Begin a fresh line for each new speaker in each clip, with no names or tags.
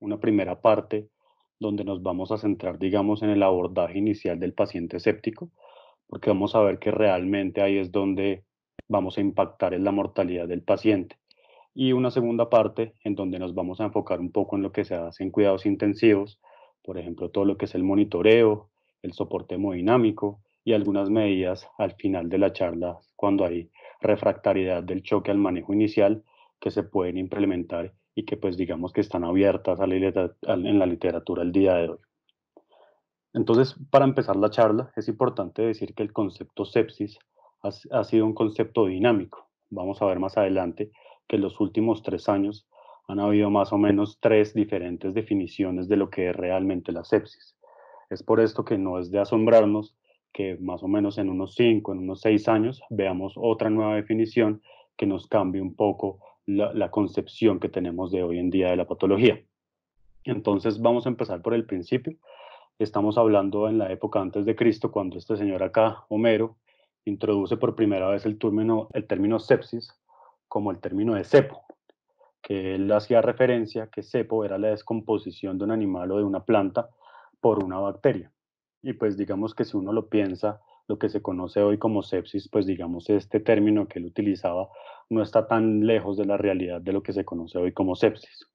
una primera parte donde nos vamos a centrar, digamos, en el abordaje inicial del paciente séptico, porque vamos a ver que realmente ahí es donde vamos a impactar en la mortalidad del paciente. Y una segunda parte en donde nos vamos a enfocar un poco en lo que se hace en cuidados intensivos, por ejemplo, todo lo que es el monitoreo, el soporte hemodinámico y algunas medidas al final de la charla cuando hay refractariedad del choque al manejo inicial que se pueden implementar y que pues digamos que están abiertas en la literatura el día de hoy. Entonces, para empezar la charla, es importante decir que el concepto sepsis ha, ha sido un concepto dinámico. Vamos a ver más adelante que en los últimos tres años han habido más o menos tres diferentes definiciones de lo que es realmente la sepsis. Es por esto que no es de asombrarnos que más o menos en unos cinco, en unos seis años, veamos otra nueva definición que nos cambie un poco la, concepción que tenemos de hoy en día de la patología. Entonces vamos a empezar por el principio. Estamos hablando en la época antes de Cristo, cuando este señor acá, Homero, introduce por primera vez el término, el término sepsis como el término de cepo, que él hacía referencia que cepo era la descomposición de un animal o de una planta por una bacteria. Y pues digamos que si uno lo piensa lo que se conoce hoy como sepsis, pues digamos, este término que él utilizaba no está tan lejos de la realidad de lo que se conoce hoy como sepsis.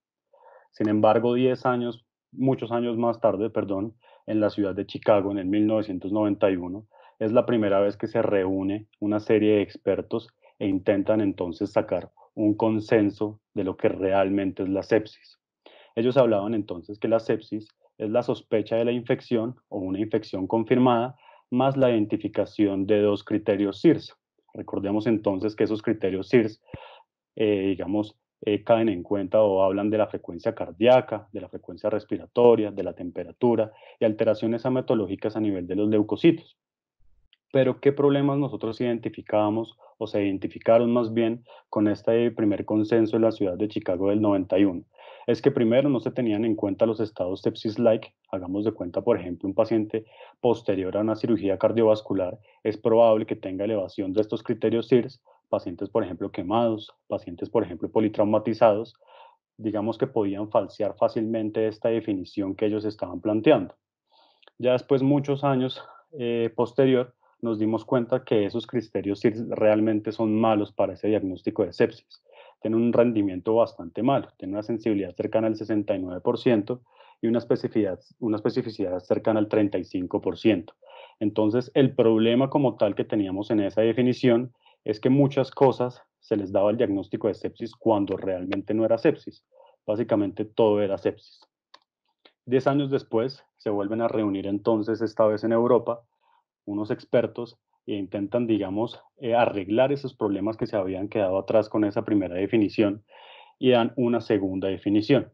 Sin embargo, 10 años, muchos años más tarde, perdón, en la ciudad de Chicago, en el 1991, es la primera vez que se reúne una serie de expertos e intentan entonces sacar un consenso de lo que realmente es la sepsis. Ellos hablaban entonces que la sepsis es la sospecha de la infección o una infección confirmada más la identificación de dos criterios SIRS. Recordemos entonces que esos criterios SIRS, eh, digamos, eh, caen en cuenta o hablan de la frecuencia cardíaca, de la frecuencia respiratoria, de la temperatura y alteraciones hematológicas a nivel de los leucocitos. Pero ¿qué problemas nosotros identificábamos o se identificaron más bien con este primer consenso en la ciudad de Chicago del 91? es que primero no se tenían en cuenta los estados sepsis-like. Hagamos de cuenta, por ejemplo, un paciente posterior a una cirugía cardiovascular es probable que tenga elevación de estos criterios SIRS, pacientes, por ejemplo, quemados, pacientes, por ejemplo, politraumatizados, digamos que podían falsear fácilmente esta definición que ellos estaban planteando. Ya después, muchos años eh, posterior, nos dimos cuenta que esos criterios realmente son malos para ese diagnóstico de sepsis tiene un rendimiento bastante malo, tiene una sensibilidad cercana al 69% y una especificidad, una especificidad cercana al 35%. Entonces, el problema como tal que teníamos en esa definición es que muchas cosas se les daba el diagnóstico de sepsis cuando realmente no era sepsis. Básicamente todo era sepsis. Diez años después, se vuelven a reunir entonces, esta vez en Europa, unos expertos e intentan, digamos, eh, arreglar esos problemas que se habían quedado atrás con esa primera definición y dan una segunda definición.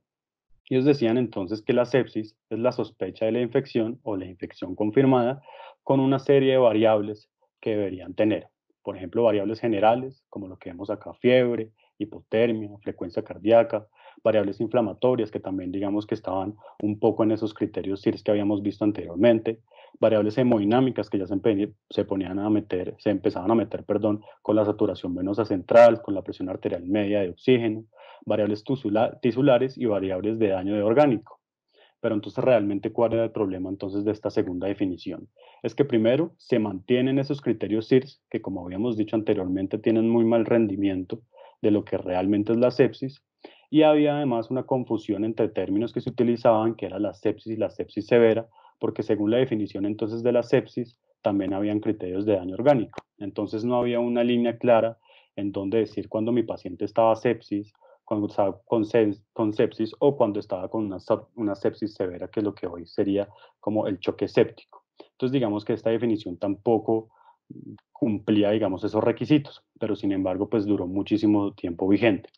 Y Ellos decían entonces que la sepsis es la sospecha de la infección o la infección confirmada con una serie de variables que deberían tener. Por ejemplo, variables generales, como lo que vemos acá, fiebre, hipotermia, frecuencia cardíaca, variables inflamatorias que también digamos que estaban un poco en esos criterios CIRS que habíamos visto anteriormente, variables hemodinámicas que ya se, ponían a meter, se empezaban a meter, perdón, con la saturación venosa central, con la presión arterial media de oxígeno, variables tisulares y variables de daño de orgánico. Pero entonces realmente cuál era el problema entonces de esta segunda definición? Es que primero se mantienen esos criterios SIRS que como habíamos dicho anteriormente tienen muy mal rendimiento de lo que realmente es la sepsis y había además una confusión entre términos que se utilizaban que era la sepsis y la sepsis severa porque según la definición entonces de la sepsis, también habían criterios de daño orgánico. Entonces no había una línea clara en donde decir cuando mi paciente estaba sepsis, con, estaba con sepsis o cuando estaba con una, sepsis severa, que es lo que hoy sería como el choque séptico. Entonces digamos que esta definición tampoco cumplía, digamos, esos requisitos, pero sin embargo, pues duró muchísimo tiempo vigente.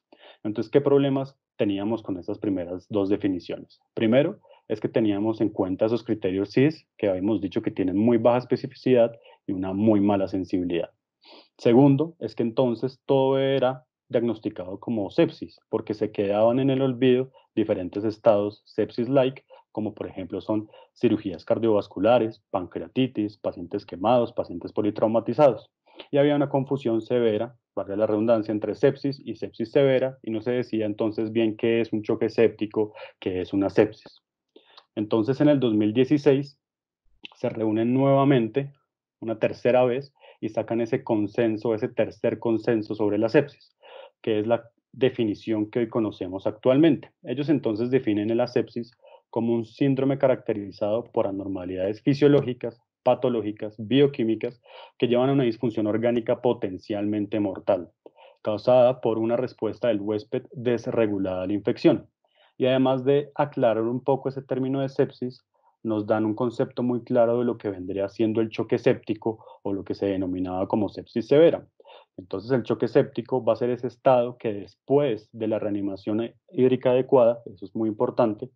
Entonces, ¿qué problemas teníamos con esas primeras dos definiciones? Primero, es que teníamos en cuenta esos criterios CIS que habíamos dicho que tienen muy baja especificidad y una muy mala sensibilidad. Segundo, es que entonces todo era diagnosticado como sepsis, porque se quedaban en el olvido diferentes estados sepsis-like, como por ejemplo son cirugías cardiovasculares, pancreatitis, pacientes quemados, pacientes politraumatizados. Y había una confusión severa, valga la redundancia, entre sepsis y sepsis severa, y no se decía entonces bien qué es un choque séptico, qué es una sepsis. Entonces en el 2016 se reúnen nuevamente, una tercera vez, y sacan ese consenso, ese tercer consenso sobre la sepsis, que es la definición que hoy conocemos actualmente. Ellos entonces definen la sepsis como un síndrome caracterizado por anormalidades fisiológicas, patológicas, bioquímicas, que llevan a una disfunción orgánica potencialmente mortal, causada por una respuesta del huésped desregulada a la infección y además de aclarar un poco ese término de sepsis, nos dan un concepto muy claro de lo que vendría siendo el choque séptico o lo que se denominaba como sepsis severa. Entonces el choque séptico va a ser ese estado que después de la reanimación e-, hídrica adecuada, eso es muy importante,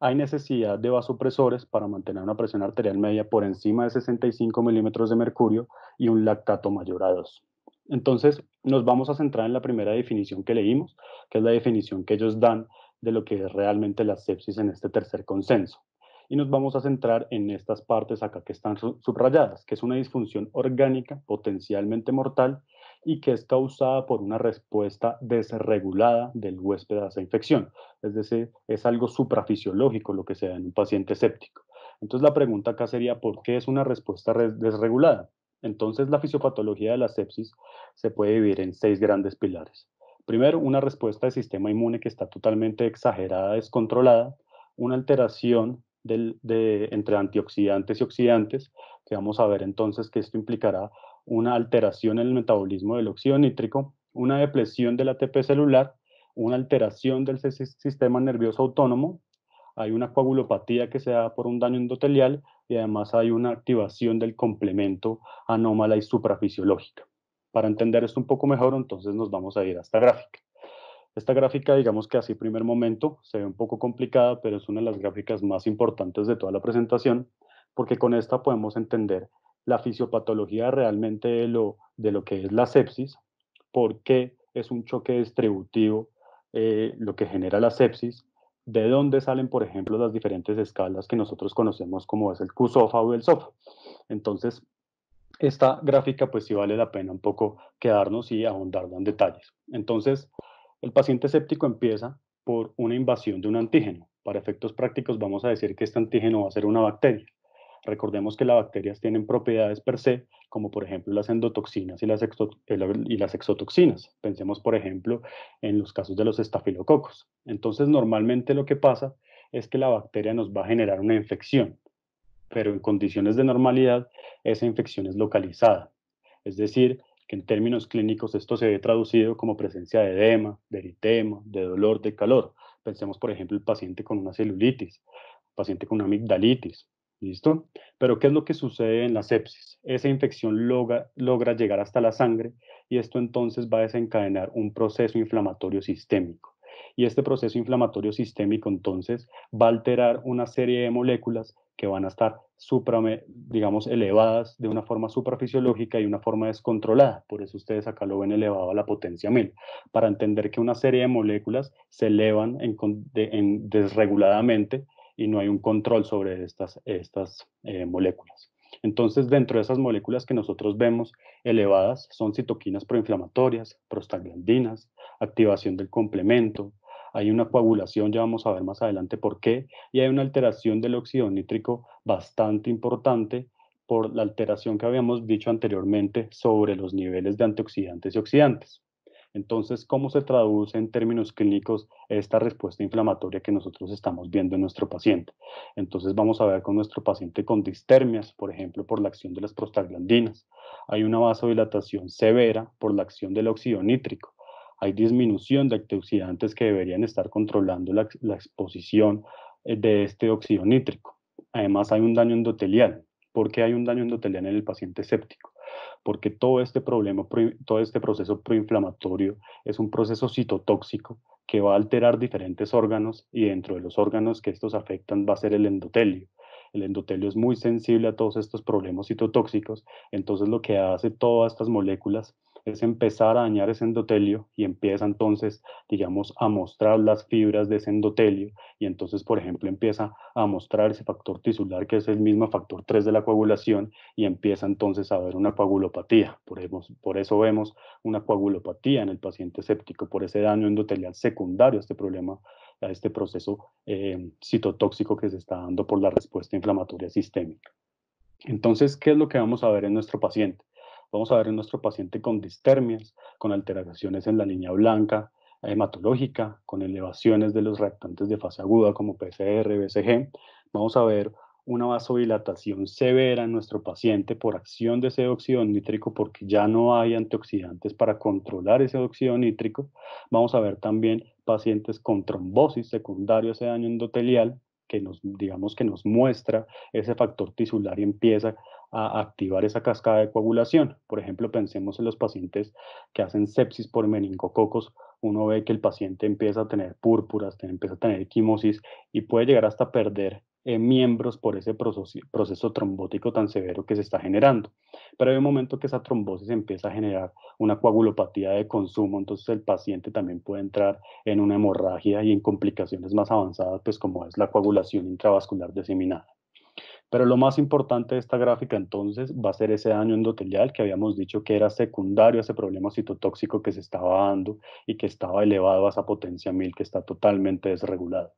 hay necesidad de vasopresores para mantener una presión arterial media por encima de 65 milímetros de mercurio y un lactato mayor a 2. Entonces, nos vamos a centrar en la primera definición que leímos, que es la definición que ellos dan de lo que es realmente la sepsis en este tercer consenso. Y nos vamos a centrar en estas partes acá que están subrayadas, que es una disfunción orgánica potencialmente mortal y que es causada por una respuesta desregulada del huésped a esa infección. Es decir, es algo suprafisiológico lo que se da en un paciente séptico. Entonces la pregunta acá sería, ¿por qué es una respuesta desregulada? Entonces la fisiopatología de la sepsis se puede dividir en seis grandes pilares. Primero, una respuesta del sistema inmune que está totalmente exagerada, descontrolada, una alteración entre antioxidantes y oxidantes, que vamos a ver entonces que esto implicará una alteración en el metabolismo del óxido nítrico, una depresión del ATP celular, una alteración del sistema nervioso autónomo, hay una coagulopatía que se da por un daño endotelial y además hay una activación del complemento anómala y suprafisiológica. Para entender esto un poco mejor, entonces nos vamos a ir a esta gráfica. Esta gráfica, digamos que así primer momento, se ve un poco complicada, pero es una de las gráficas más importantes de toda la presentación, porque con esta podemos entender la fisiopatología realmente de lo, de lo que es la sepsis, por qué es un choque distributivo eh, lo que genera la sepsis, de dónde salen, por ejemplo, las diferentes escalas que nosotros conocemos como es el QSOFA o el SOFA. Entonces, esta gráfica pues sí vale la pena un poco quedarnos y ahondar en detalles. Entonces, el paciente séptico empieza por una invasión de un antígeno. Para efectos prácticos vamos a decir que este antígeno va a ser una bacteria. Recordemos que las bacterias tienen propiedades per se, como por ejemplo las endotoxinas y las eh, exotoxinas. Pensemos por ejemplo en los casos de los estafilococos. Entonces normalmente lo que pasa es que la bacteria nos va a generar una infección pero en condiciones de normalidad esa infección es localizada. Es decir, que en términos clínicos esto se ve traducido como presencia de edema, de eritema, de dolor, de calor. Pensemos, por ejemplo, el paciente con una celulitis, paciente con una amigdalitis, ¿listo? Pero ¿qué es lo que sucede en la sepsis? Esa infección logra llegar hasta la sangre y esto entonces va a desencadenar un proceso inflamatorio sistémico. Y este proceso inflamatorio sistémico entonces va a alterar una serie de moléculas que van a estar, supra, digamos, elevadas de una forma suprafisiológica y una forma descontrolada. Por eso ustedes acá lo ven elevado a la potencia 1000, para entender que una serie de moléculas se elevan en, desreguladamente y no hay un control sobre estas, estas eh, moléculas. Entonces, dentro de esas moléculas que nosotros vemos elevadas son citoquinas proinflamatorias, prostaglandinas, activación del complemento, hay una coagulación, ya vamos a ver más adelante por qué, y hay una alteración del óxido nítrico bastante importante por la alteración que habíamos dicho anteriormente sobre los niveles de antioxidantes y oxidantes. Entonces, ¿cómo se traduce en términos clínicos esta respuesta inflamatoria que nosotros estamos viendo en nuestro paciente? Entonces, vamos a ver con nuestro paciente con distermias, por ejemplo, por la acción de las prostaglandinas. Hay una vasodilatación severa por la acción del óxido nítrico hay disminución de antioxidantes que deberían estar controlando la, exposición eh, de este óxido nítrico. Además, hay un daño endotelial. ¿Por qué hay un daño endotelial en el paciente séptico? Porque todo este problema, todo este proceso proinflamatorio es un proceso citotóxico que va a alterar diferentes órganos y dentro de los órganos que estos afectan va a ser el endotelio. El endotelio es muy sensible a todos estos problemas citotóxicos, entonces lo que hace todas estas moléculas es empezar a dañar ese endotelio y empieza entonces, digamos, a mostrar las fibras de ese endotelio y entonces, por ejemplo, empieza a mostrar ese factor tisular que es el mismo factor 3 de la coagulación y empieza entonces a haber una coagulopatía. Por, por eso vemos una coagulopatía en el paciente séptico, por ese daño endotelial secundario a este problema, a este proceso eh, citotóxico que se está dando por la respuesta inflamatoria sistémica. Entonces, ¿qué es lo que vamos a ver en nuestro paciente? vamos a ver en nuestro paciente con distermias, con alteraciones en la línea blanca hematológica, con elevaciones de los reactantes de fase aguda como PCR, BCG, vamos a ver una vasodilatación severa en nuestro paciente por acción de ese óxido nítrico porque ya no hay antioxidantes para controlar ese óxido nítrico. Vamos a ver también pacientes con trombosis secundaria, a ese daño endotelial que nos, digamos que nos muestra ese factor tisular y empieza a activar esa cascada de coagulación. Por ejemplo, pensemos en los pacientes que hacen sepsis por meningococos. Uno ve que el paciente empieza a tener púrpuras, empieza a tener quimosis y puede llegar hasta perder eh, miembros por ese proceso, proceso, trombótico tan severo que se está generando. Pero hay un momento que esa trombosis empieza a generar una coagulopatía de consumo, entonces el paciente también puede entrar en una hemorragia y en complicaciones más avanzadas, pues como es la coagulación intravascular diseminada. Pero lo más importante de esta gráfica entonces va a ser ese daño endotelial que habíamos dicho que era secundario a ese problema citotóxico que se estaba dando y que estaba elevado a esa potencia 1000 que está totalmente desregulada.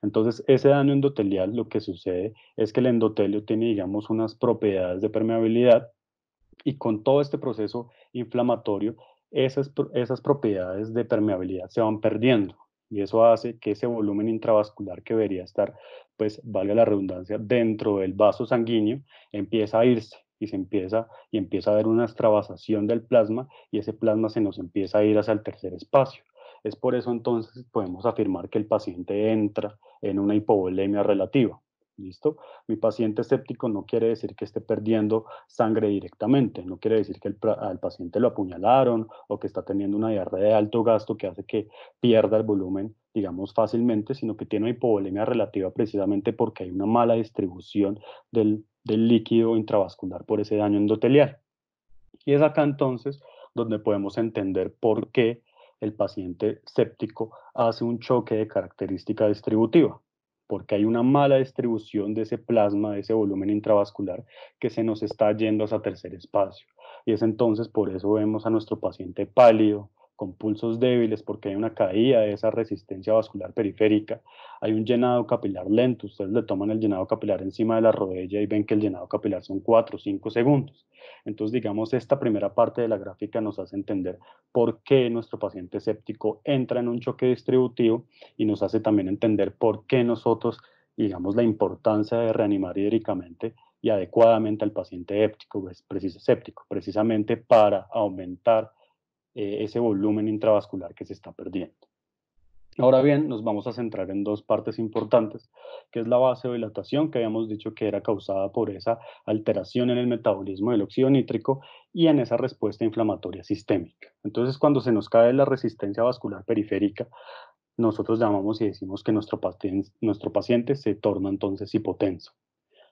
Entonces, ese daño endotelial lo que sucede es que el endotelio tiene, digamos, unas propiedades de permeabilidad y con todo este proceso inflamatorio, esas propiedades de permeabilidad se van perdiendo y eso hace que ese volumen intravascular que debería estar, pues valga la redundancia, dentro del vaso sanguíneo, empieza a irse y se empieza y empieza a haber una extravasación del plasma y ese plasma se nos empieza a ir hacia el tercer espacio. Es por eso entonces podemos afirmar que el paciente entra en una hipovolemia relativa. ¿Listo? Mi paciente séptico no quiere decir que esté perdiendo sangre directamente, no quiere decir que el, al paciente lo apuñalaron o que está teniendo una diarrea de alto gasto que hace que pierda el volumen, digamos, fácilmente, sino que tiene una hipovolemia relativa precisamente porque hay una mala distribución del, del líquido intravascular por ese daño endotelial. Y es acá entonces donde podemos entender por qué el paciente séptico hace un choque de característica distributiva porque hay una mala distribución de ese plasma, de ese volumen intravascular que se nos está yendo a tercer espacio. Y es entonces por eso vemos a nuestro paciente pálido, con pulsos débiles porque hay una caída de esa resistencia vascular periférica, hay un llenado capilar lento, ustedes le toman el llenado capilar encima de la rodilla y ven que el llenado capilar son 4 o 5 segundos. Entonces, digamos, esta primera parte de la gráfica nos hace entender por qué nuestro paciente séptico entra en un choque distributivo y nos hace también entender por qué nosotros, digamos, la importancia de reanimar hídricamente y adecuadamente al paciente séptico, séptico pues, precisamente para aumentar eh, ese volumen intravascular que se está perdiendo. Ahora bien, nos vamos a centrar en dos partes importantes, que es la dilatación, que habíamos dicho que era causada por esa alteración en el metabolismo del óxido nítrico y en esa respuesta inflamatoria sistémica. Entonces, cuando se nos cae la resistencia vascular periférica, nosotros llamamos y decimos que nuestro paciente, nuestro paciente se torna entonces hipotenso.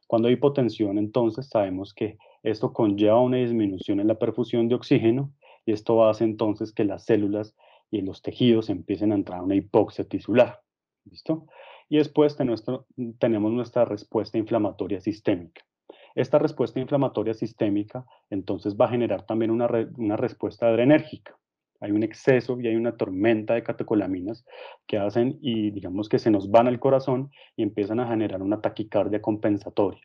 Cuando hay hipotensión, entonces sabemos que esto conlleva una disminución en la perfusión de oxígeno y esto hace entonces que las células y los tejidos empiecen a entrar a una hipoxia tisular. ¿Listo? Y después tenemos nuestra respuesta inflamatoria sistémica. Esta respuesta inflamatoria sistémica entonces va a generar también una, una respuesta adrenérgica. Hay un exceso y hay una tormenta de catecolaminas que hacen y digamos que se nos van al corazón y empiezan a generar una taquicardia compensatoria.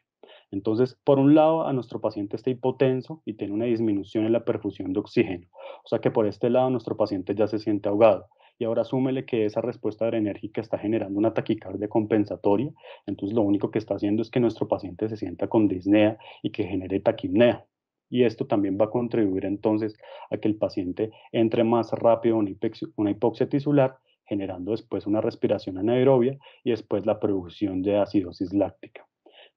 Entonces, por un lado, a nuestro paciente está hipotenso y tiene una disminución en la perfusión de oxígeno. O sea que por este lado nuestro paciente ya se siente ahogado. Y ahora súmele que esa respuesta adrenérgica está generando una taquicardia compensatoria. Entonces, lo único que está haciendo es que nuestro paciente se sienta con disnea y que genere taquipnea y esto también va a contribuir entonces a que el paciente entre más rápido una una hipoxia tisular, generando después una respiración anaerobia y después la producción de acidosis láctica.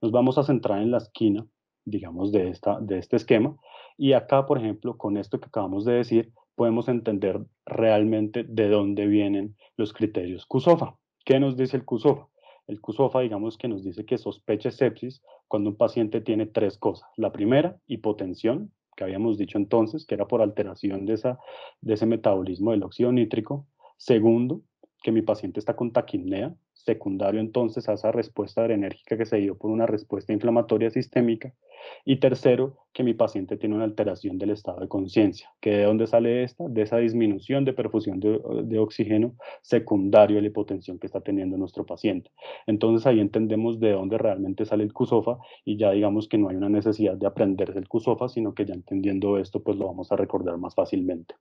Nos vamos a centrar en la esquina, digamos, de, esta, de este esquema. Y acá, por ejemplo, con esto que acabamos de decir, podemos entender realmente de dónde vienen los criterios CUSOFA. ¿Qué nos dice el CUSOFA? El CUSOFA, digamos, que nos dice que sospeche sepsis cuando un paciente tiene tres cosas. La primera, hipotensión, que habíamos dicho entonces, que era por alteración de, esa, de ese metabolismo del óxido nítrico. Segundo, que mi paciente está con taquimnea, secundario entonces a esa respuesta adrenérgica que se dio por una respuesta inflamatoria sistémica. Y tercero, que mi paciente tiene una alteración del estado de conciencia. ¿Que ¿De dónde sale esta? De esa disminución de perfusión de, oxígeno secundario a la hipotensión que está teniendo nuestro paciente. Entonces ahí entendemos de dónde realmente sale el CUSOFA y ya digamos que no hay una necesidad de aprenderse el CUSOFA, sino que ya entendiendo esto pues lo vamos a recordar más fácilmente.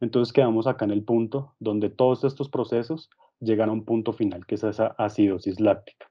Entonces quedamos acá en el punto donde todos estos procesos llegan a un punto final que es esa acidosis láctica.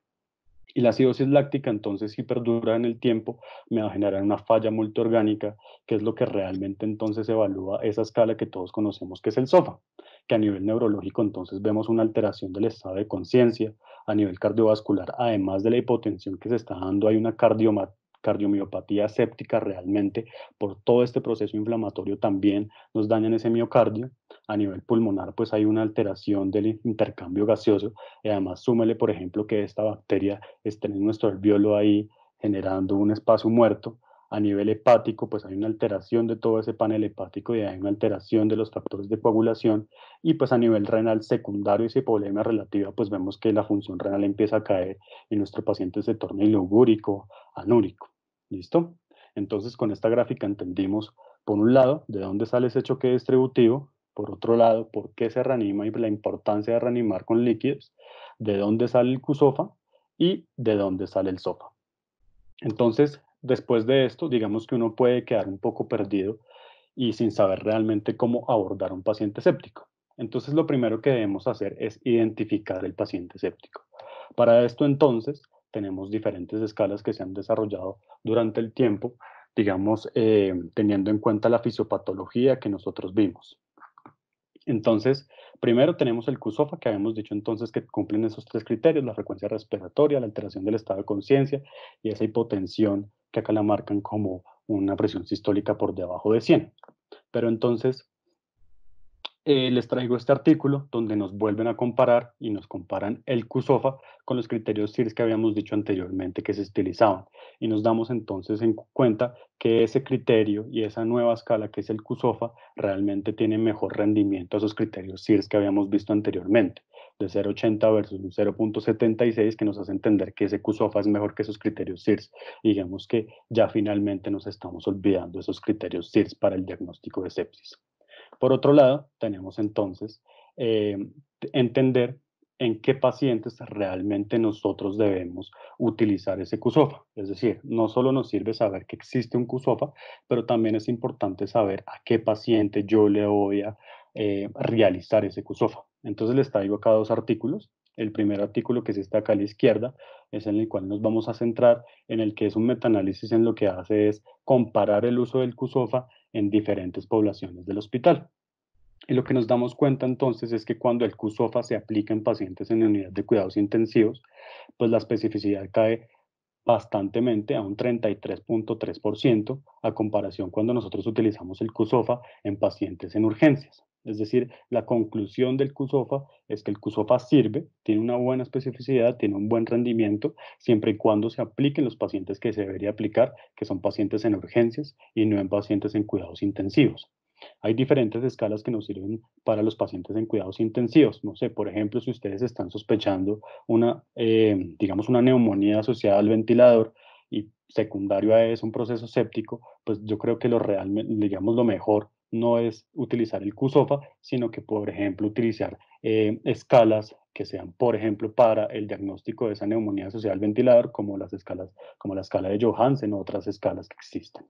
Y la acidosis láctica, entonces, si perdura en el tiempo, me va a generar una falla multiorgánica, que es lo que realmente entonces evalúa esa escala que todos conocemos, que es el SOFA, que a nivel neurológico entonces vemos una alteración del estado de conciencia, a nivel cardiovascular, además de la hipotensión que se está dando, hay una cardiomiopatía séptica realmente por todo este proceso inflamatorio también nos dañan ese miocardio a nivel pulmonar, pues hay una alteración del intercambio gaseoso. Y además, súmele, por ejemplo, que esta bacteria esté en nuestro alvéolo ahí generando un espacio muerto. A nivel hepático, pues hay una alteración de todo ese panel hepático y hay una alteración de los factores de coagulación. Y pues a nivel renal secundario, ese problema relativa, pues vemos que la función renal empieza a caer y nuestro paciente se torna ilugúrico, anúrico. ¿Listo? Entonces, con esta gráfica entendimos, por un lado, de dónde sale ese choque distributivo, por otro lado, ¿por qué se reanima y la importancia de reanimar con líquidos? ¿De dónde sale el cusofa y de dónde sale el sofa? Entonces, después de esto, digamos que uno puede quedar un poco perdido y sin saber realmente cómo abordar un paciente séptico. Entonces, lo primero que debemos hacer es identificar el paciente séptico. Para esto, entonces, tenemos diferentes escalas que se han desarrollado durante el tiempo, digamos, eh, teniendo en cuenta la fisiopatología que nosotros vimos. Entonces, primero tenemos el CUSOFA, que habíamos dicho entonces que cumplen esos tres criterios, la frecuencia respiratoria, la alteración del estado de conciencia y esa hipotensión que acá la marcan como una presión sistólica por debajo de 100. Pero entonces, eh, les traigo este artículo donde nos vuelven a comparar y nos comparan el CUSOFA con los criterios SIRS que habíamos dicho anteriormente que se utilizaban. Y nos damos entonces en cuenta que ese criterio y esa nueva escala que es el CUSOFA realmente tiene mejor rendimiento a esos criterios SIRS que habíamos visto anteriormente, de 0.80 versus un 0.76 que nos hace entender que ese CUSOFA es mejor que esos criterios SIRS. digamos que ya finalmente nos estamos olvidando esos criterios SIRS para el diagnóstico de sepsis. Por otro lado, tenemos entonces eh, entender en qué pacientes realmente nosotros debemos utilizar ese CUSOFA. Es decir, no solo nos sirve saber que existe un CUSOFA, pero también es importante saber a qué paciente yo le voy a eh, realizar ese CUSOFA. Entonces les traigo acá dos artículos el primer artículo que se está acá a la izquierda, es en el cual nos vamos a centrar, en el que es un metaanálisis en lo que hace es comparar el uso del CUSOFA en diferentes poblaciones del hospital. Y lo que nos damos cuenta entonces es que cuando el CUSOFA se aplica en pacientes en unidad de cuidados intensivos, pues la especificidad cae bastantemente a un 33.3% a comparación cuando nosotros utilizamos el CUSOFA en pacientes en urgencias. Es decir, la conclusión del CUSOFA es que el CUSOFA sirve, tiene una buena especificidad, tiene un buen rendimiento, siempre y cuando se apliquen los pacientes que se debería aplicar, que son pacientes en urgencias y no en pacientes en cuidados intensivos. Hay diferentes escalas que nos sirven para los pacientes en cuidados intensivos. No sé, por ejemplo, si ustedes están sospechando una, eh, digamos, una neumonía asociada al ventilador y secundario a eso un proceso séptico, pues yo creo que lo realmente, digamos, lo mejor no es utilizar el QSOFA, sino que, por ejemplo, utilizar eh, escalas que sean, por ejemplo, para el diagnóstico de esa neumonía asociada ventilador, como las escalas, como la escala de Johansen o otras escalas que existen.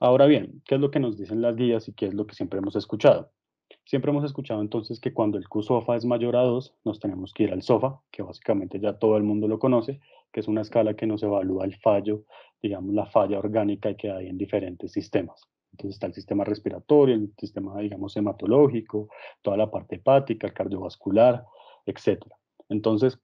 Ahora bien, ¿qué es lo que nos dicen las guías y qué es lo que siempre hemos escuchado? Siempre hemos escuchado entonces que cuando el QSOFA es mayor a 2, nos tenemos que ir al SOFA, que básicamente ya todo el mundo lo conoce, que es una escala que nos evalúa el fallo, digamos, la falla orgánica que hay en diferentes sistemas. Entonces está el sistema respiratorio, el sistema, digamos, hematológico, toda la parte hepática, cardiovascular, etc. Entonces,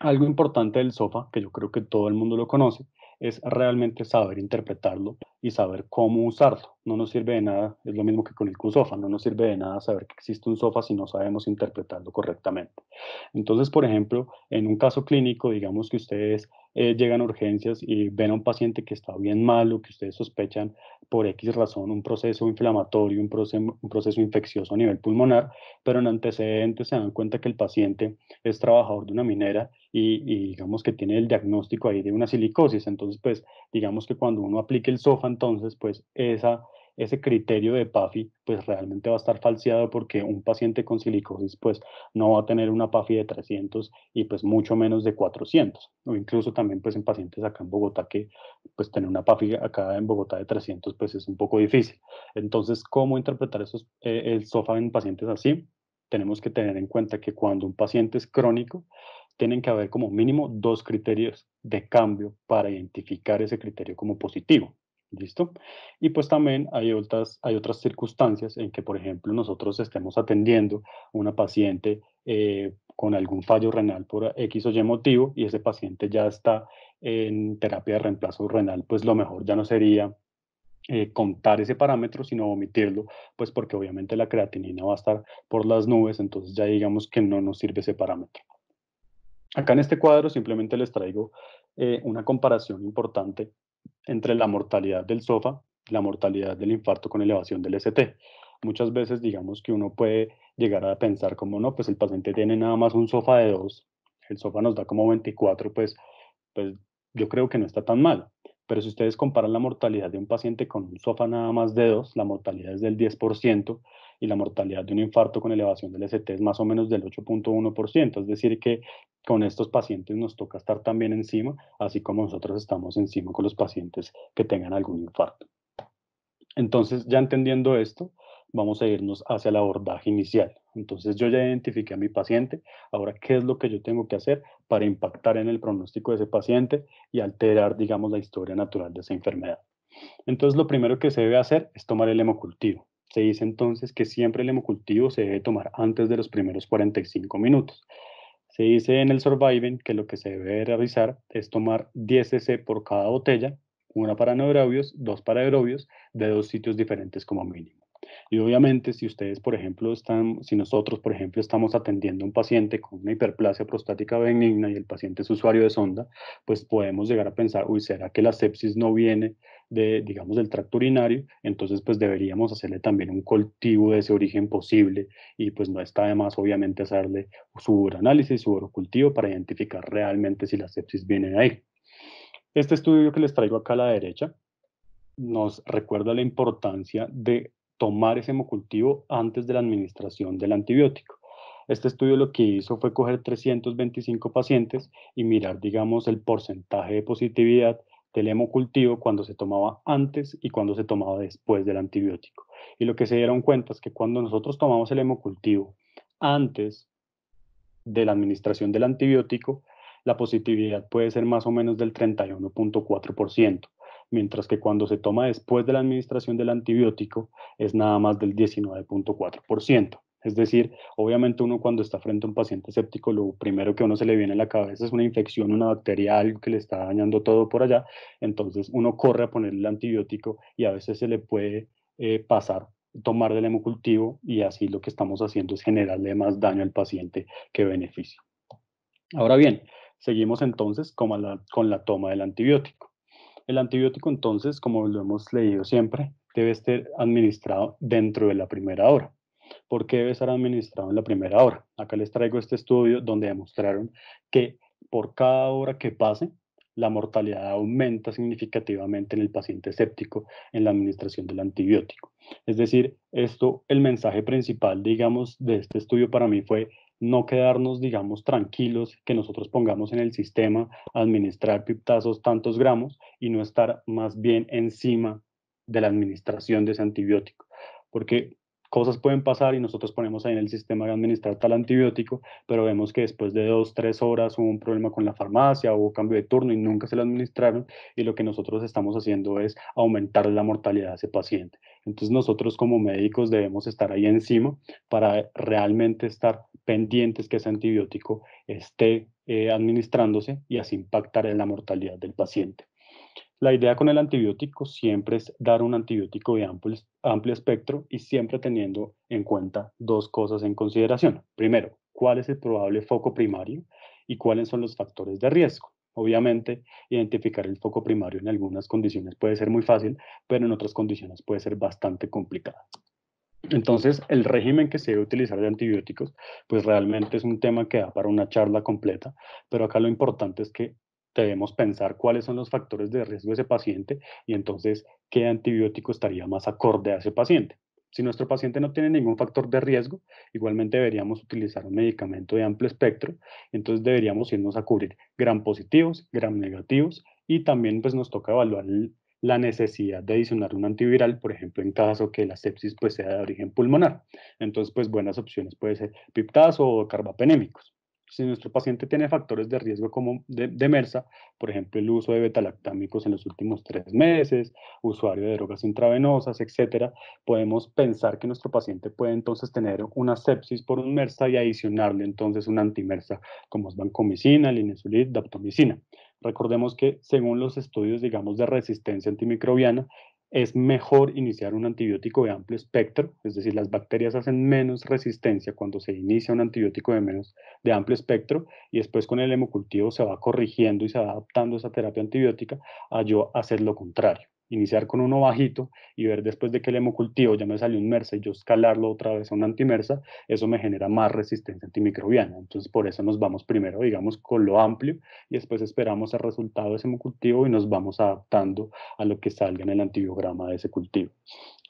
algo importante del SOFA, que yo creo que todo el mundo lo conoce, es realmente saber interpretarlo y saber cómo usarlo. No nos sirve de nada, es lo mismo que con el CURS-SOFA, no nos sirve de nada saber que existe un SOFA si no sabemos interpretarlo correctamente. Entonces, por ejemplo, en un caso clínico, digamos que ustedes eh, llegan urgencias y ven a un paciente que está bien malo, que ustedes sospechan por X razón, un proceso inflamatorio, un proceso, un proceso infeccioso a nivel pulmonar, pero en antecedentes se dan cuenta que el paciente es trabajador de una minera y, digamos que tiene el diagnóstico ahí de una silicosis. Entonces, pues digamos que cuando uno aplique el SOFA, entonces, pues esa ese criterio de PAFI pues realmente va a estar falseado porque un paciente con silicosis pues no va a tener una PAFI de 300 y pues mucho menos de 400 o incluso también pues en pacientes acá en Bogotá que pues tener una PAFI acá en Bogotá de 300 pues es un poco difícil. Entonces, ¿cómo interpretar esos, eh, el SOFA en pacientes así? Tenemos que tener en cuenta que cuando un paciente es crónico, tienen que haber como mínimo dos criterios de cambio para identificar ese criterio como positivo. ¿Listo? Y pues también hay otras, hay otras circunstancias en que, por ejemplo, nosotros estemos atendiendo una paciente eh, con algún fallo renal por X o Y motivo y ese paciente ya está en terapia de reemplazo renal, pues lo mejor ya no sería eh, contar ese parámetro, sino omitirlo, pues porque obviamente la creatinina va a estar por las nubes, entonces ya digamos que no nos sirve ese parámetro. Acá en este cuadro simplemente les traigo eh, una comparación importante entre la mortalidad del SOFA la mortalidad del infarto con elevación del ST. Muchas veces digamos que uno puede llegar a pensar como no, pues el paciente tiene nada más un sofá de dos, el SOFA nos da como 24, pues, pues yo creo que no está tan mal. Pero si ustedes comparan la mortalidad de un paciente con un sofá nada más de 2, la mortalidad es del 10% y la mortalidad de un infarto con elevación del ST es más o menos del 8.1%. Es decir, que con estos pacientes nos toca estar también encima, así como nosotros estamos encima con los pacientes que tengan algún infarto. Entonces, ya entendiendo esto, vamos a irnos hacia el abordaje inicial. Entonces, yo ya identifiqué a mi paciente. Ahora, ¿qué es lo que yo tengo que hacer? para impactar en el pronóstico de ese paciente y alterar, digamos, la historia natural de esa enfermedad. Entonces, lo primero que se debe hacer es tomar el hemocultivo. Se dice entonces que siempre el hemocultivo se debe tomar antes de los primeros 45 minutos. Se dice en el Surviving que lo que se debe realizar es tomar 10 cc por cada botella, una para neurobios, dos para aerobios, de dos sitios diferentes como mínimo. Y obviamente si ustedes, por ejemplo, están, si nosotros, por ejemplo, estamos atendiendo a un paciente con una hiperplasia prostática benigna y el paciente es usuario de sonda, pues podemos llegar a pensar, uy, ¿será que la sepsis no viene de, digamos, del tracto urinario? Entonces, pues deberíamos hacerle también un cultivo de ese origen posible y pues no está de más, obviamente, hacerle su análisis su cultivo para identificar realmente si la sepsis viene de ahí. Este estudio que les traigo acá a la derecha nos recuerda la importancia de tomar ese hemocultivo antes de la administración del antibiótico. Este estudio lo que hizo fue coger 325 pacientes y mirar, digamos, el porcentaje de positividad del hemocultivo cuando se tomaba antes y cuando se tomaba después del antibiótico. Y lo que se dieron cuenta es que cuando nosotros tomamos el hemocultivo antes de la administración del antibiótico, la positividad puede ser más o menos del 31.4% mientras que cuando se toma después de la administración del antibiótico es nada más del 19.4%. Es decir, obviamente uno cuando está frente a un paciente séptico, lo primero que uno se le viene a la cabeza es una infección, una bacteria, algo que le está dañando todo por allá. Entonces uno corre a ponerle el antibiótico y a veces se le puede eh, pasar tomar del hemocultivo y así lo que estamos haciendo es generarle más daño al paciente que beneficio. Ahora bien, seguimos entonces con la toma del antibiótico. El antibiótico entonces, como lo hemos leído siempre, debe estar administrado dentro de la primera hora. ¿Por qué debe ser administrado en la primera hora? Acá les traigo este estudio donde demostraron que por cada hora que pase, la mortalidad aumenta significativamente en el paciente séptico en la administración del antibiótico. Es decir, esto, el mensaje principal, digamos, de este estudio para mí fue no quedarnos, digamos, tranquilos, que nosotros pongamos en el sistema administrar piptazos tantos gramos y no estar más bien encima de la administración de ese antibiótico. Porque cosas pueden pasar y nosotros ponemos ahí en el sistema administrar tal antibiótico, pero vemos que después de dos, tres horas hubo un problema con la farmacia, hubo cambio de turno y nunca se lo administraron y lo que nosotros estamos haciendo es aumentar la mortalidad de ese paciente. Entonces nosotros como médicos debemos estar ahí encima para realmente estar pendientes que ese antibiótico esté eh, administrándose y así impactar en la mortalidad del paciente. La idea con el antibiótico siempre es dar un antibiótico de amplio espectro y siempre teniendo en cuenta dos cosas en consideración. Primero, cuál es el probable foco primario y cuáles son los factores de riesgo. Obviamente, identificar el foco primario en algunas condiciones puede ser muy fácil, pero en otras condiciones puede ser bastante complicado. Entonces, el régimen que se debe utilizar de antibióticos, pues realmente es un tema que da para una charla completa, pero acá lo importante es que debemos pensar cuáles son los factores de riesgo de ese paciente y entonces qué antibiótico estaría más acorde a ese paciente. Si nuestro paciente no tiene ningún factor de riesgo, igualmente deberíamos utilizar un medicamento de amplio espectro, entonces deberíamos irnos a cubrir gram positivos, gram negativos y también pues nos toca evaluar el, la necesidad de adicionar un antiviral, por ejemplo, en caso que la sepsis pues, sea de origen pulmonar. Entonces, pues buenas opciones pueden ser piptazo o carbapenémicos. Si nuestro paciente tiene factores de riesgo como de, MERSA, por ejemplo, el uso de betalactámicos en los últimos tres meses, usuario de drogas intravenosas, etcétera, podemos pensar que nuestro paciente puede entonces tener una sepsis por un MERSA y adicionarle entonces un antimersa como es vancomicina, linezolid, daptomicina. Recordemos que según los estudios, digamos, de resistencia antimicrobiana, es mejor iniciar un antibiótico de amplio espectro, es decir, las bacterias hacen menos resistencia cuando se inicia un antibiótico de menos de amplio espectro y después con el hemocultivo se va corrigiendo y se va adaptando esa terapia antibiótica a yo hacer lo contrario iniciar con uno bajito y ver después de que el hemocultivo ya me salió un merce y yo escalarlo otra vez a un antimersa, eso me genera más resistencia antimicrobiana. Entonces, por eso nos vamos primero, digamos, con lo amplio y después esperamos el resultado de ese hemocultivo y nos vamos adaptando a lo que salga en el antibiograma de ese cultivo.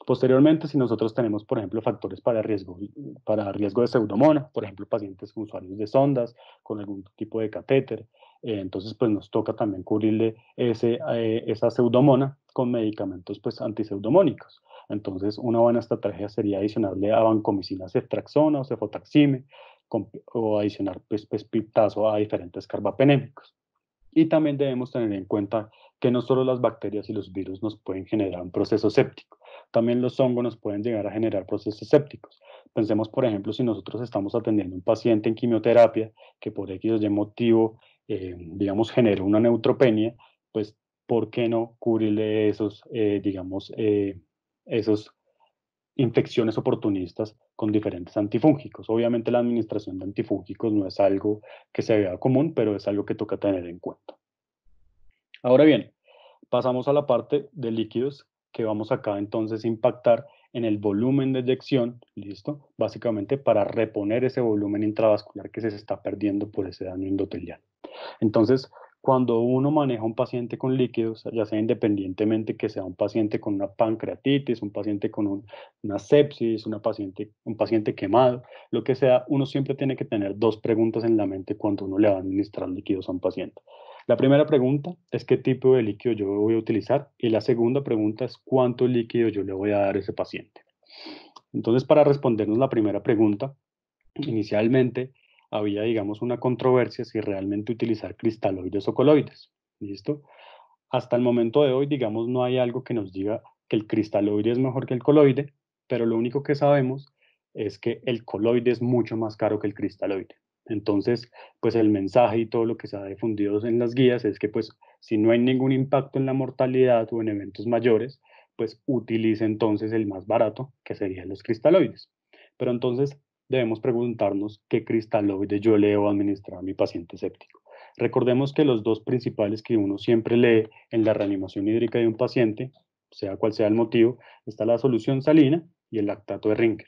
Posteriormente, si nosotros tenemos, por ejemplo, factores para riesgo, para riesgo de pseudomonas, por ejemplo, pacientes con usuarios de sondas con algún tipo de catéter, eh, entonces, pues nos toca también cubrirle ese, eh, esa pseudomona con medicamentos pues antiseudomónicos. Entonces, una buena estrategia sería adicionarle a vancomicina ceftraxona o cefotaxime o adicionar pues, pues, piptazo a diferentes carbapenémicos. Y también debemos tener en cuenta que no solo las bacterias y los virus nos pueden generar un proceso séptico, también los hongos nos pueden llegar a generar procesos sépticos. Pensemos, por ejemplo, si nosotros estamos atendiendo a un paciente en quimioterapia que por X o Y motivo, eh, digamos, genera una neutropenia, pues ¿por qué no cubrirle esos, eh, digamos, eh, esos infecciones oportunistas con diferentes antifúngicos? Obviamente la administración de antifúngicos no es algo que se vea común, pero es algo que toca tener en cuenta. Ahora bien, pasamos a la parte de líquidos que vamos acá entonces a impactar en el volumen de eyección, ¿listo? Básicamente para reponer ese volumen intravascular que se está perdiendo por ese daño endotelial. Entonces, cuando uno maneja un paciente con líquidos, ya sea independientemente que sea un paciente con una pancreatitis, un paciente con una sepsis, una paciente, un paciente quemado, lo que sea, uno siempre tiene que tener dos preguntas en la mente cuando uno le va a administrar líquidos a un paciente. La primera pregunta es qué tipo de líquido yo voy a utilizar y la segunda pregunta es cuánto líquido yo le voy a dar a ese paciente. Entonces, para respondernos la primera pregunta, inicialmente había, digamos, una controversia si realmente utilizar cristaloides o coloides. ¿Listo? Hasta el momento de hoy, digamos, no hay algo que nos diga que el cristaloide es mejor que el coloide, pero lo único que sabemos es que el coloide es mucho más caro que el cristaloide. Entonces, pues el mensaje y todo lo que se ha difundido en las guías es que pues si no hay ningún impacto en la mortalidad o en eventos mayores, pues utilice entonces el más barato, que serían los cristaloides. Pero entonces, debemos preguntarnos qué cristaloide yo leo administrar a mi paciente séptico. Recordemos que los dos principales que uno siempre lee en la reanimación hídrica de un paciente, sea cual sea el motivo, está la solución salina y el lactato de Ringer.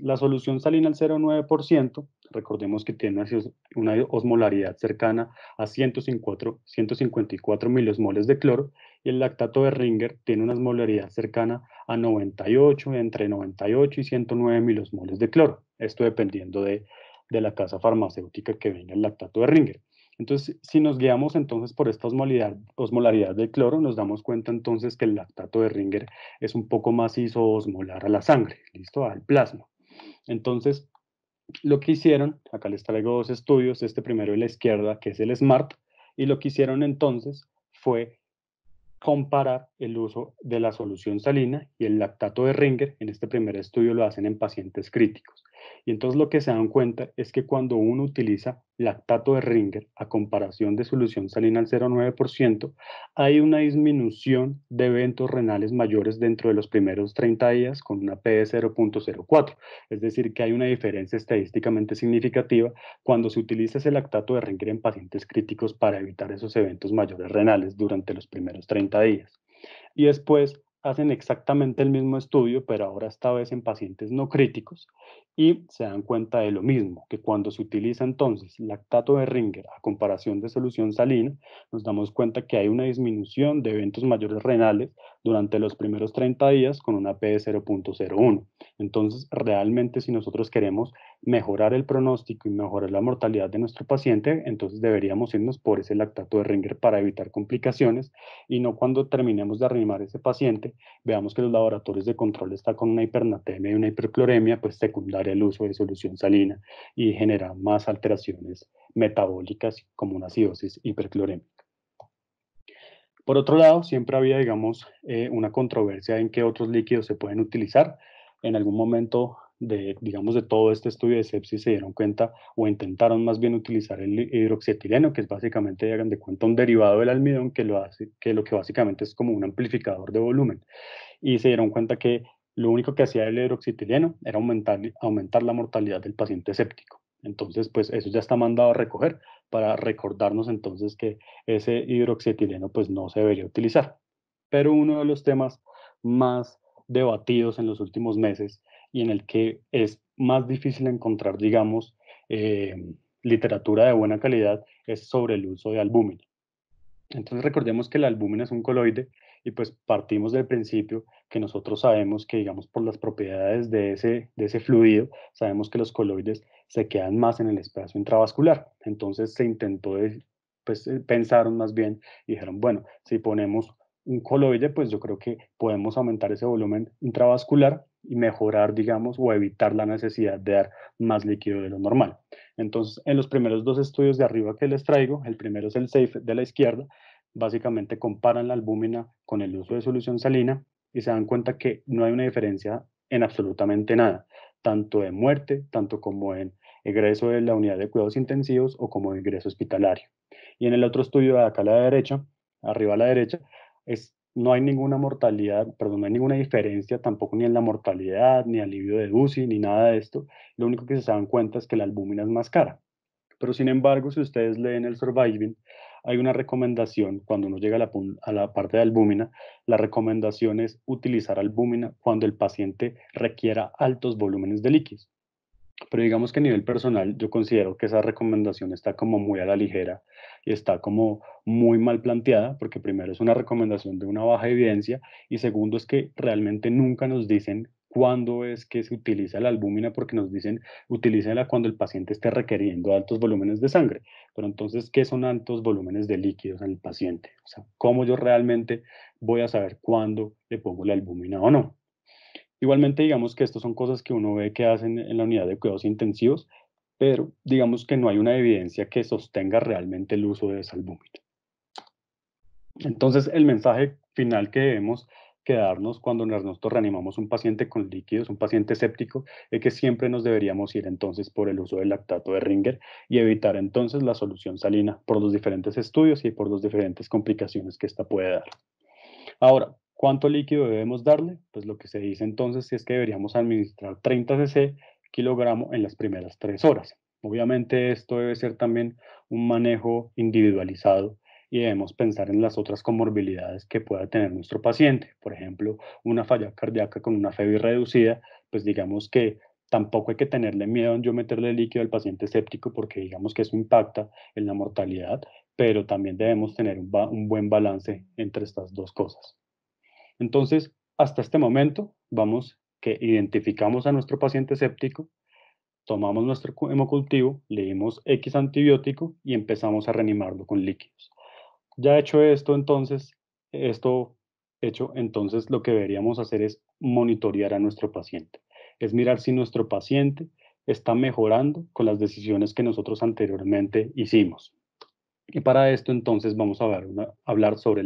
La solución salina al 0,9%, recordemos que tiene una osmolaridad cercana a 154, 154 moles de cloro y el lactato de Ringer tiene una osmolaridad cercana a 98, entre 98 y 109 moles de cloro. Esto dependiendo de, la casa farmacéutica que venga el lactato de Ringer. Entonces, si nos guiamos entonces por esta osmolaridad, del cloro, nos damos cuenta entonces que el lactato de Ringer es un poco más isoosmolar a la sangre, ¿listo? Al plasma. Entonces, lo que hicieron, acá les traigo dos estudios, este primero en la izquierda, que es el SMART, y lo que hicieron entonces fue comparar el uso de la solución salina y el lactato de Ringer. En este primer estudio lo hacen en pacientes críticos. Y entonces lo que se dan cuenta es que cuando uno utiliza lactato de Ringer a comparación de solución salina al 0,9%, hay una disminución de eventos renales mayores dentro de los primeros 30 días con una P de 0.04. Es decir, que hay una diferencia estadísticamente significativa cuando se utiliza ese lactato de Ringer en pacientes críticos para evitar esos eventos mayores renales durante los primeros 30 días. Y después hacen exactamente el mismo estudio, pero ahora esta vez en pacientes no críticos, y se dan cuenta de lo mismo, que cuando se utiliza entonces lactato de Ringer a comparación de solución salina, nos damos cuenta que hay una disminución de eventos mayores renales durante los primeros 30 días con una P de 0.01. Entonces, realmente si nosotros queremos mejorar el pronóstico y mejorar la mortalidad de nuestro paciente, entonces deberíamos irnos por ese lactato de Ringer para evitar complicaciones y no cuando terminemos de reanimar ese paciente, veamos que los laboratorios de control están con una hipernatemia y una hipercloremia, pues secundaria el uso de solución salina y genera más alteraciones metabólicas como una acidosis hiperclorémica. Por otro lado, siempre había, digamos, eh, una controversia en qué otros líquidos se pueden utilizar. En algún momento de, digamos, de todo este estudio de sepsis se dieron cuenta o intentaron más bien utilizar el hidroxietileno, que es básicamente, hagan de cuenta, un derivado del almidón que lo, hace, que lo que básicamente es como un amplificador de volumen. Y se dieron cuenta que lo único que hacía el hidroxietileno era aumentar, aumentar la mortalidad del paciente séptico. Entonces, pues eso ya está mandado a recoger para recordarnos entonces que ese hidroxietileno pues no se debería utilizar. Pero uno de los temas más debatidos en los últimos meses y en el que es más difícil encontrar, digamos, em, literatura de buena calidad, es sobre el uso de albúmina. Entonces recordemos que la albúmina es un coloide y pues partimos del principio que nosotros sabemos que, digamos, por las propiedades de ese, de ese fluido, sabemos que los coloides se quedan más en el espacio intravascular. Entonces se intentó, pues eh, pensaron más bien y dijeron, bueno, si ponemos un coloide, pues yo creo que podemos aumentar ese volumen intravascular y mejorar, digamos, o evitar la necesidad de dar más líquido de lo normal. Entonces, en los primeros dos estudios de arriba que les traigo, el primero es el SAFE de la izquierda, básicamente comparan la albúmina con el uso de solución salina y se dan cuenta que no hay una diferencia en absolutamente nada, tanto en muerte, tanto como en egreso de la unidad de cuidados intensivos o como ingreso hospitalario. Y en el otro estudio de acá a la derecha, arriba a la derecha, es no hay ninguna mortalidad, perdón, no hay ninguna diferencia tampoco ni en la mortalidad, ni alivio de UCI, ni nada de esto. Lo único que se dan cuenta es que la albúmina es más cara. Pero sin embargo, si ustedes leen el Surviving, hay una recomendación cuando uno llega la, a la parte de albúmina, la recomendación es utilizar albúmina cuando el paciente requiera altos volúmenes de líquidos pero digamos que a nivel personal yo considero que esa recomendación está como muy a la ligera y está como muy mal planteada, porque primero es una recomendación de una baja evidencia y segundo es que realmente nunca nos dicen cuándo es que se utiliza la albúmina, porque nos dicen utilícela cuando el paciente esté requiriendo altos volúmenes de sangre. Pero entonces, ¿qué son altos volúmenes de líquidos en el paciente? O sea, ¿cómo yo realmente voy a saber cuándo le pongo la albúmina o no? Igualmente, digamos que estas son cosas que uno ve que hacen en la unidad de cuidados intensivos, pero digamos que no hay una evidencia que sostenga realmente el uso de albúmina. Entonces, el mensaje final que debemos quedarnos cuando nosotros reanimamos un paciente con líquidos, un paciente séptico, es que siempre nos deberíamos ir entonces por el uso del lactato de Ringer y evitar entonces la solución salina por los diferentes estudios y por las diferentes complicaciones que esta puede dar. Ahora, ¿Cuánto líquido debemos darle? Pues lo que se dice entonces es que deberíamos administrar 30 cc kilogramo en las primeras tres horas. Obviamente esto debe ser también un manejo individualizado y debemos pensar en las otras comorbilidades que pueda tener nuestro paciente. Por ejemplo, una falla cardíaca con una FEBI reducida, pues digamos que tampoco hay que tenerle miedo en yo meterle líquido al paciente séptico porque digamos que eso impacta en la mortalidad, pero también debemos tener un buen balance entre estas dos cosas. Entonces, hasta este momento, vamos que identificamos a nuestro paciente séptico, tomamos nuestro hemocultivo, le dimos X antibiótico y empezamos a reanimarlo con líquidos. Ya hecho esto, entonces, esto hecho, entonces lo que deberíamos hacer es monitorear a nuestro paciente. Es mirar si nuestro paciente está mejorando con las decisiones que nosotros anteriormente hicimos. Y para esto entonces vamos a, hablar sobre,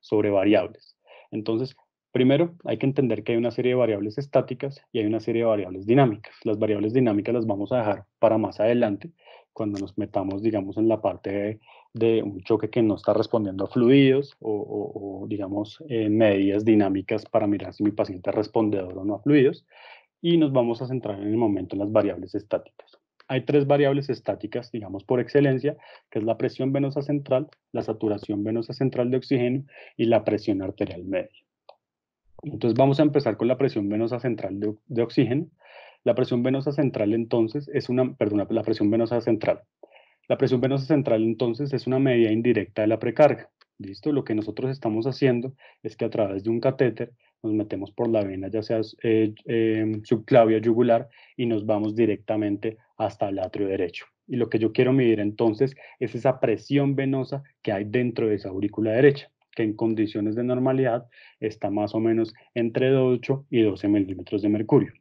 sobre variables. Entonces, primero hay que entender que hay una serie de variables estáticas y hay una serie de variables dinámicas. Las variables dinámicas las vamos a dejar para más adelante, cuando nos metamos, digamos, en la parte de, un choque que no está respondiendo a fluidos o, digamos, eh, medidas dinámicas para mirar si mi paciente es respondedor o no a fluidos. Y nos vamos a centrar en el momento en las variables estáticas. Hay tres variables estáticas, digamos, por excelencia, que es la presión venosa central, la saturación venosa central de oxígeno y la presión arterial media. Entonces vamos a empezar con la presión venosa central de, oxígeno. La presión venosa central entonces es una, perdón, la presión venosa central. La presión venosa central entonces es una medida indirecta de la precarga. ¿Listo? Lo que nosotros estamos haciendo es que a través de un catéter nos metemos por la vena, ya sea eh, em, subclavia yugular, y nos vamos directamente hasta el atrio derecho. Y lo que yo quiero medir entonces es esa presión venosa que hay dentro de esa aurícula derecha, que en condiciones de normalidad está más o menos entre 8 y 12 milímetros de mercurio.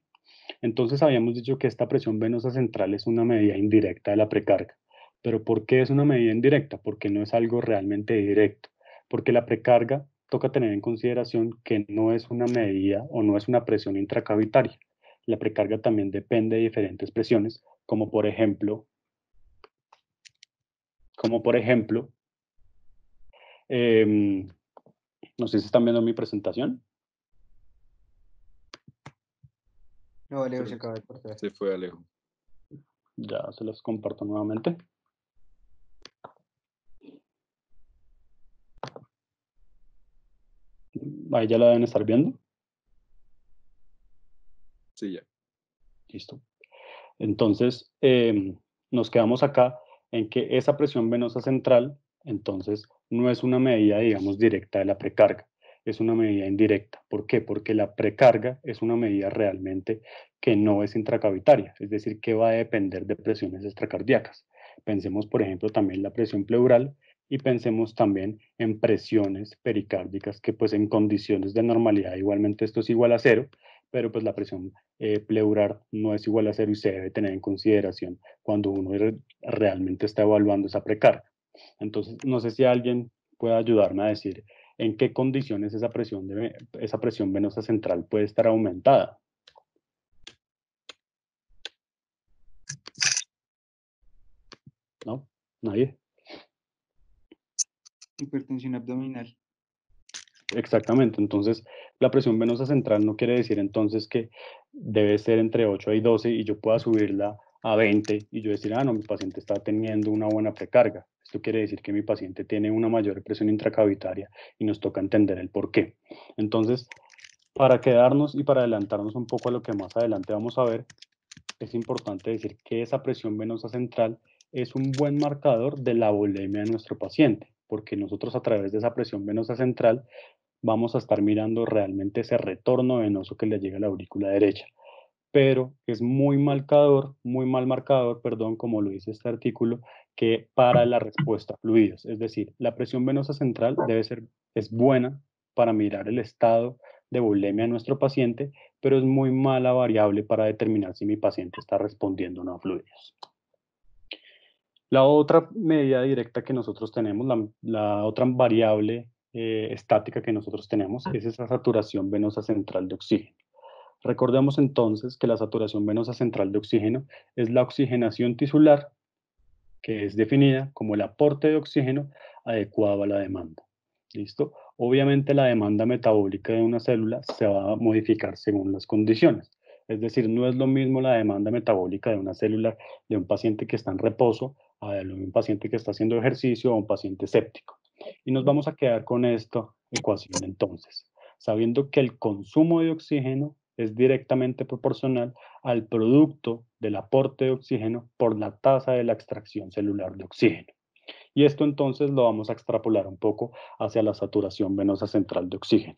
Entonces habíamos dicho que esta presión venosa central es una medida indirecta de la precarga. Pero ¿por qué es una medida indirecta? Porque no es algo realmente directo. Porque la precarga toca tener en consideración que no es una medida o no es una presión intracavitaria. La precarga también depende de diferentes presiones, como por ejemplo, como por ejemplo, em, no sé si están viendo mi presentación. No, Alejo se acaba de cortar. Se fue Alejo. Ya se las comparto nuevamente. Ahí ya la deben estar viendo. Sí, ya. Listo. Entonces, em, nos quedamos acá en que esa presión venosa central, entonces, no es una medida, digamos, directa de la precarga, es una medida indirecta. ¿Por qué? Porque la precarga es una medida realmente que no es intracavitaria, es decir, que va a depender de presiones extracardíacas. Pensemos, por ejemplo, también la presión pleural, y pensemos también en presiones pericárdicas, que pues en condiciones de normalidad igualmente esto es igual a cero, pero pues la presión pleurar eh, pleural no es igual a cero y se debe tener en consideración cuando uno realmente está evaluando esa precarga. Entonces, no sé si alguien puede ayudarme a decir en qué condiciones esa presión, esa presión venosa central puede estar aumentada. ¿No? ¿Nadie? Hipertensión abdominal. Exactamente, entonces la presión venosa central no quiere decir entonces que debe ser entre 8 y 12 y yo pueda subirla a 20 y yo decir, ah, no, mi paciente está teniendo una buena precarga. Esto quiere decir que mi paciente tiene una mayor presión intracavitaria y nos toca entender el por qué. Entonces, para quedarnos y para adelantarnos un poco a lo que más adelante vamos a ver, es importante decir que esa presión venosa central es un buen marcador de la bulimia de nuestro paciente porque nosotros a través de esa presión venosa central vamos a estar mirando realmente ese retorno venoso que le llega a la aurícula derecha. Pero es muy marcador, muy mal marcador, perdón, como lo dice este artículo, que para la respuesta a fluidos. Es decir, la presión venosa central debe ser, es buena para mirar el estado de bulimia de nuestro paciente, pero es muy mala variable para determinar si mi paciente está respondiendo o no a fluidos. La otra medida directa que nosotros tenemos, la, otra variable eh, estática que nosotros tenemos, ah. es esa saturación venosa central de oxígeno. Recordemos entonces que la saturación venosa central de oxígeno es la oxigenación tisular, que es definida como el aporte de oxígeno adecuado a la demanda. ¿Listo? Obviamente la demanda metabólica de una célula se va a modificar según las condiciones. Es decir, no es lo mismo la demanda metabólica de una célula de un paciente que está en reposo a de un paciente que está haciendo ejercicio o un paciente séptico. Y nos vamos a quedar con esta ecuación entonces, sabiendo que el consumo de oxígeno es directamente proporcional al producto del aporte de oxígeno por la tasa de la extracción celular de oxígeno. Y esto entonces lo vamos a extrapolar un poco hacia la saturación venosa central de oxígeno.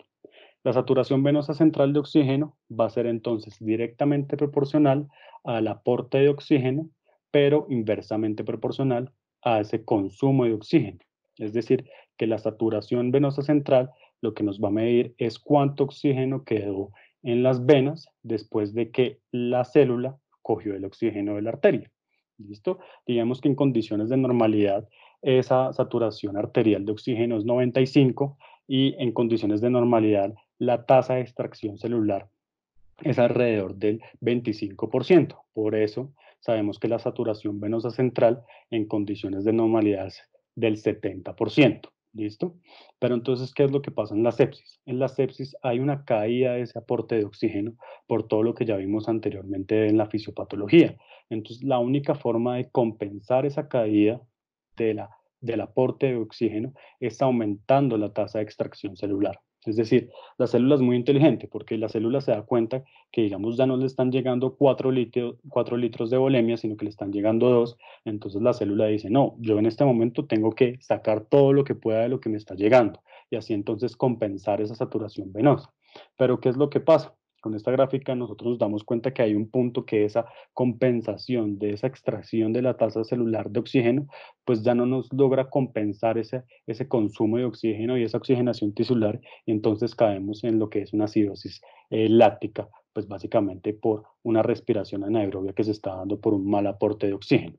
La saturación venosa central de oxígeno va a ser entonces directamente proporcional al aporte de oxígeno, pero inversamente proporcional a ese consumo de oxígeno. Es decir, que la saturación venosa central lo que nos va a medir es cuánto oxígeno quedó en las venas después de que la célula cogió el oxígeno de la arteria. ¿Listo? Digamos que en condiciones de normalidad esa saturación arterial de oxígeno es 95 y en condiciones de normalidad la tasa de extracción celular es alrededor del 25%. Por eso sabemos que la saturación venosa central en condiciones de normalidad es del 70%. ¿Listo? Pero entonces, ¿qué es lo que pasa en la sepsis? En la sepsis hay una caída de ese aporte de oxígeno por todo lo que ya vimos anteriormente en la fisiopatología. Entonces, la única forma de compensar esa caída del aporte de oxígeno es aumentando la tasa de extracción celular. Es decir, la célula es muy inteligente porque la célula se da cuenta que, digamos, ya no le están llegando 4 litros, de bolemia, sino que le están llegando 2. Entonces la célula dice, no, yo en este momento tengo que sacar todo lo que pueda de lo que me está llegando y así entonces compensar esa saturación venosa. Pero ¿qué es lo que pasa? con esta gráfica nosotros nos damos cuenta que hay un punto que esa compensación de esa extracción de la tasa celular de oxígeno, pues ya no nos logra compensar ese, consumo de oxígeno y esa oxigenación tisular, y entonces caemos en lo que es una acidosis eh, láctica, pues básicamente por una respiración anaerobia que se está dando por un mal aporte de oxígeno.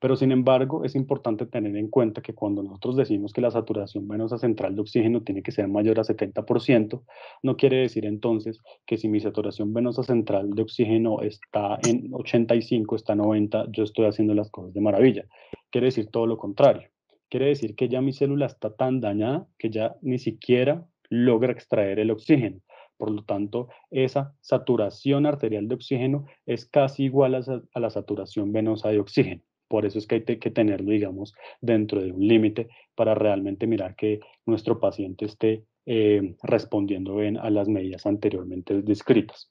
Pero sin embargo, es importante tener en cuenta que cuando nosotros decimos que la saturación venosa central de oxígeno tiene que ser mayor a 70%, no quiere decir entonces que si mi saturación venosa central de oxígeno está en 85, está 90, yo estoy haciendo las cosas de maravilla. Quiere decir todo lo contrario. Quiere decir que ya mi célula está tan dañada que ya ni siquiera logra extraer el oxígeno. Por lo tanto, esa saturación arterial de oxígeno es casi igual a la saturación venosa de oxígeno. Por eso es que hay que tenerlo, digamos, dentro de un límite para realmente mirar que nuestro paciente esté eh, respondiendo bien a las medidas anteriormente descritas.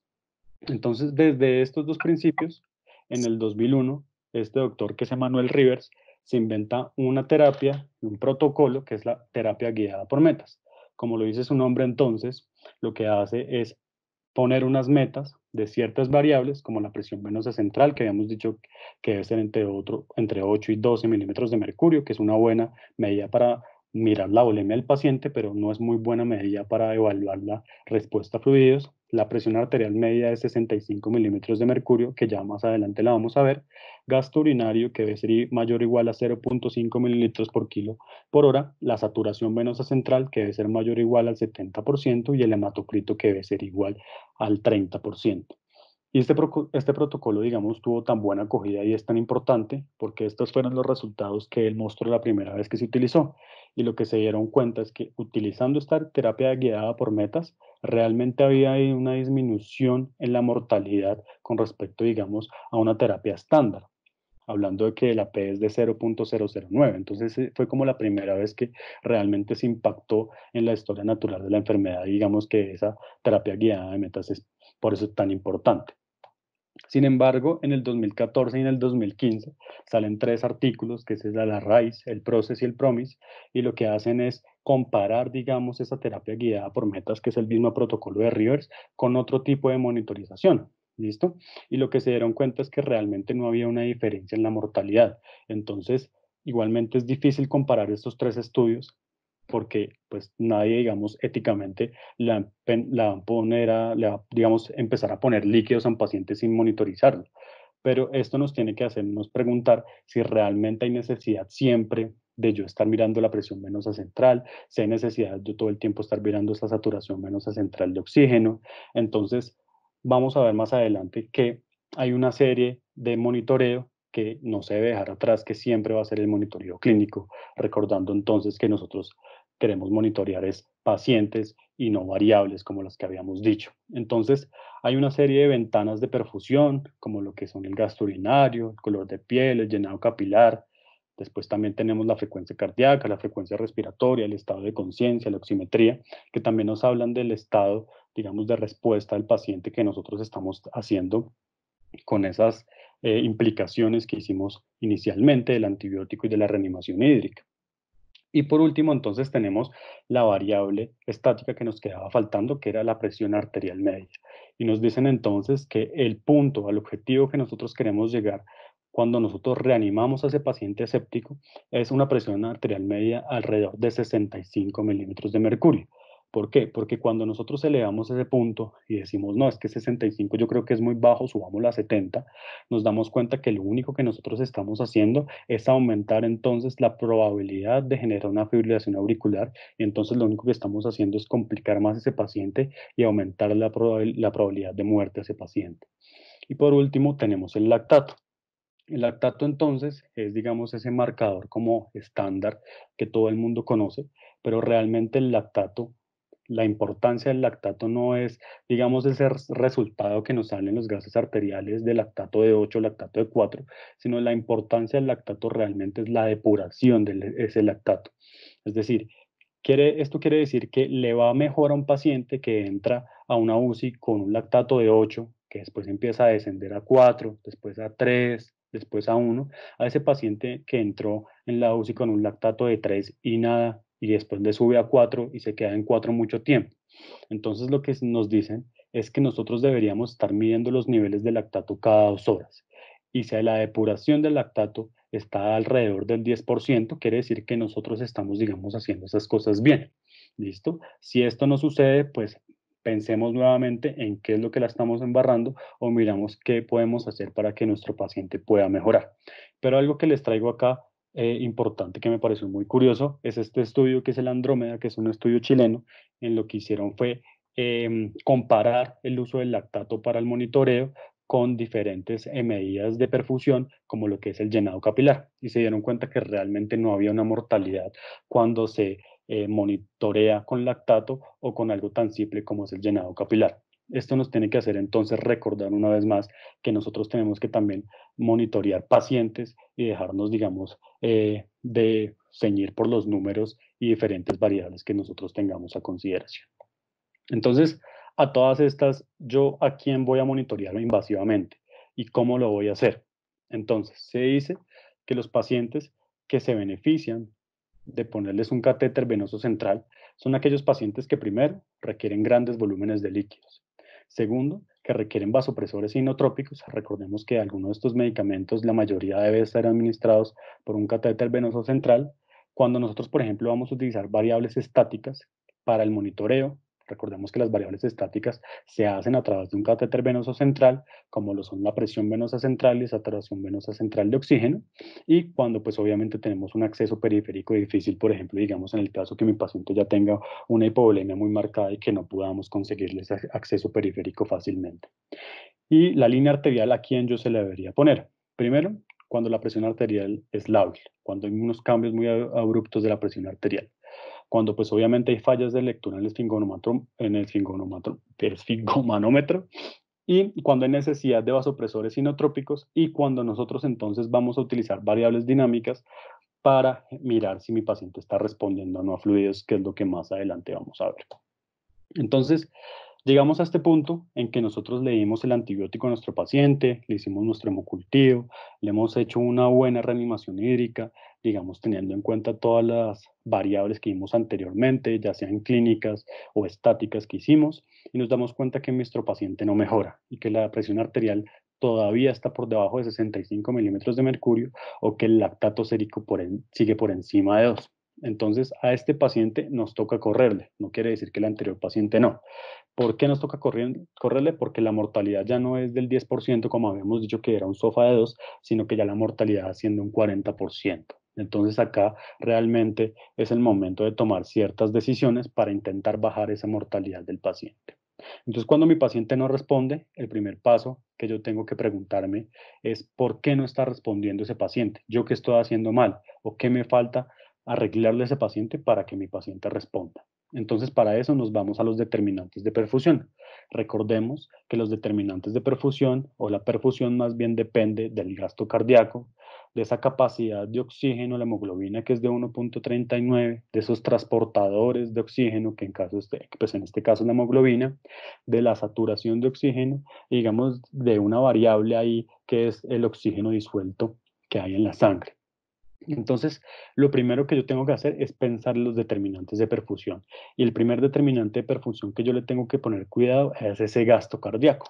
Entonces, desde estos dos principios, en el 2001, este doctor que es Manuel Rivers, se inventa una terapia, un protocolo que es la terapia guiada por metas. Como lo dice su nombre entonces, lo que hace es poner unas metas de ciertas variables, como la presión venosa central, que habíamos dicho que debe ser entre, otro, entre 8 y 12 milímetros de mercurio, que es una buena medida para mirar la volemia del paciente, pero no es muy buena medida para evaluar la respuesta a fluidos la presión arterial media de 65 milímetros de mercurio, que ya más adelante la vamos a ver, gasto urinario que debe ser mayor o igual a 0.5 mililitros por kilo por hora, la saturación venosa central que debe ser mayor o igual al 70% y el hematocrito que debe ser igual al 30%. Y este, este protocolo, digamos, tuvo tan buena acogida y es tan importante porque estos fueron los resultados que él mostró la primera vez que se utilizó. Y lo que se dieron cuenta es que utilizando esta terapia guiada por metas, realmente había una disminución en la mortalidad con respecto, digamos, a una terapia estándar hablando de que la P es de 0.009. Entonces eh, fue como la primera vez que realmente se impactó en la historia natural de la enfermedad, digamos que esa terapia guiada de metas es por eso tan importante. Sin embargo, en el 2014 y en el 2015 salen tres artículos, que es la RAIS, el Process y el PROMIS, y lo que hacen es comparar, digamos, esa terapia guiada por metas, que es el mismo protocolo de Rivers, con otro tipo de monitorización. ¿Listo? Y lo que se dieron cuenta es que realmente no había una diferencia en la mortalidad. Entonces, igualmente es difícil comparar estos tres estudios, porque pues nadie, digamos, éticamente la, la va a poner a, digamos, empezar a poner líquidos a pacientes paciente sin monitorizarlo. Pero esto nos tiene que hacernos preguntar si realmente hay necesidad siempre de yo estar mirando la presión menos central, si hay necesidad de yo todo el tiempo estar mirando esa saturación menos central de oxígeno. Entonces, vamos a ver más adelante que hay una serie de monitoreo que no se debe dejar atrás, que siempre va a ser el monitoreo clínico, recordando entonces que nosotros queremos monitorear es pacientes y no variables como las que habíamos dicho. Entonces, hay una serie de ventanas de perfusión, como lo que son el gasto urinario, el color de piel, el llenado capilar. Después también tenemos la frecuencia cardíaca, la frecuencia respiratoria, el estado de conciencia, la oximetría, que también nos hablan del estado, digamos, de respuesta del paciente que nosotros estamos haciendo con esas eh, implicaciones que hicimos inicialmente del antibiótico y de la reanimación hídrica. Y por último, entonces tenemos la variable estática que nos quedaba faltando, que era la presión arterial media. Y nos dicen entonces que el punto, el objetivo que nosotros queremos llegar cuando nosotros reanimamos a ese paciente séptico es una presión arterial media alrededor de 65 milímetros de mercurio. ¿Por qué? Porque cuando nosotros elevamos ese punto y decimos, no, es que 65 yo creo que es muy bajo, subamos la 70, nos damos cuenta que lo único que nosotros estamos haciendo es aumentar entonces la probabilidad de generar una fibrilación auricular y entonces lo único que estamos haciendo es complicar más a ese paciente y aumentar la, la probabilidad de muerte a ese paciente. Y por último tenemos el lactato. El lactato entonces es, digamos, ese marcador como estándar que todo el mundo conoce, pero realmente el lactato la importancia del lactato no es, digamos, ese resultado que nos salen los gases arteriales de lactato de 8, lactato de 4, sino la importancia del lactato realmente es la depuración de ese lactato. Es decir, quiere, esto quiere decir que le va mejor a un paciente que entra a una UCI con un lactato de 8, que después empieza a descender a 4, después a 3, después a 1, a ese paciente que entró en la UCI con un lactato de 3 y nada, y después le sube a 4 y se queda en 4 mucho tiempo. Entonces lo que nos dicen es que nosotros deberíamos estar midiendo los niveles de lactato cada dos horas. Y si la depuración del lactato está alrededor del 10%, quiere decir que nosotros estamos, digamos, haciendo esas cosas bien. ¿Listo? Si esto no sucede, pues pensemos nuevamente en qué es lo que la estamos embarrando o miramos qué podemos hacer para que nuestro paciente pueda mejorar. Pero algo que les traigo acá eh, importante que me pareció muy curioso es este estudio que es el Andrómeda, que es un estudio chileno, en lo que hicieron fue em, comparar el uso del lactato para el monitoreo con diferentes eh, medidas de perfusión, como lo que es el llenado capilar, y se dieron cuenta que realmente no había una mortalidad cuando se eh, monitorea con lactato o con algo tan simple como es el llenado capilar esto nos tiene que hacer entonces recordar una vez más que nosotros tenemos que también monitorear pacientes y dejarnos, digamos, eh, de ceñir por los números y diferentes variables que nosotros tengamos a consideración. Entonces, a todas estas, ¿yo a quién voy a monitorearlo invasivamente? ¿Y cómo lo voy a hacer? Entonces, se dice que los pacientes que se benefician de ponerles un catéter venoso central son aquellos pacientes que primero requieren grandes volúmenes de líquidos. Segundo, que requieren vasopresores inotrópicos. Recordemos que algunos de estos medicamentos, la mayoría debe ser administrados por un catéter venoso central. Cuando nosotros, por ejemplo, vamos a utilizar variables estáticas para el monitoreo, Recordemos que las variables estáticas se hacen a través de un catéter venoso central, como lo son la presión venosa central y saturación venosa central de oxígeno, y cuando pues obviamente tenemos un acceso periférico difícil, por ejemplo, digamos en el caso que mi paciente ya tenga una hipovolemia muy marcada y que no podamos conseguirle ese acceso periférico fácilmente. Y la línea arterial a quién yo se la debería poner. Primero, cuando la presión arterial es lábil, cuando hay unos cambios muy abruptos de la presión arterial cuando pues obviamente hay fallas de lectura en el esfingomanómetro, en el el y cuando hay necesidad de vasopresores inotrópicos y cuando nosotros entonces vamos a utilizar variables dinámicas para mirar si mi paciente está respondiendo o no a fluidos, que es lo que más adelante vamos a ver. Entonces, llegamos a este punto en que nosotros le dimos el antibiótico a nuestro paciente, le hicimos nuestro hemocultivo, le hemos hecho una buena reanimación hídrica, digamos, teniendo en cuenta todas las variables que vimos anteriormente, ya sean clínicas o estáticas que hicimos, y nos damos cuenta que nuestro paciente no mejora y que la presión arterial todavía está por debajo de 65 milímetros de mercurio o que el lactato sérico sigue por encima de 2. Entonces, a este paciente nos toca correrle, no quiere decir que el anterior paciente no. ¿Por qué nos toca correrle? Porque la mortalidad ya no es del 10%, como habíamos dicho que era un sofá de 2, sino que ya la mortalidad siendo un 40%. Entonces acá realmente es el momento de tomar ciertas decisiones para intentar bajar esa mortalidad del paciente. Entonces cuando mi paciente no responde, el primer paso que yo tengo que preguntarme es por qué no está respondiendo ese paciente, yo qué estoy haciendo mal o qué me falta arreglarle a ese paciente para que mi paciente responda. Entonces, para eso nos vamos a los determinantes de perfusión. Recordemos que los determinantes de perfusión o la perfusión más bien depende del gasto cardíaco, de esa capacidad de oxígeno, la hemoglobina que es de 1.39, de esos transportadores de oxígeno, que en, caso este, pues en este caso es la hemoglobina, de la saturación de oxígeno, digamos de una variable ahí que es el oxígeno disuelto que hay en la sangre. Entonces, lo primero que yo tengo que hacer es pensar los determinantes de perfusión. Y el primer determinante de perfusión que yo le tengo que poner cuidado es ese gasto cardíaco.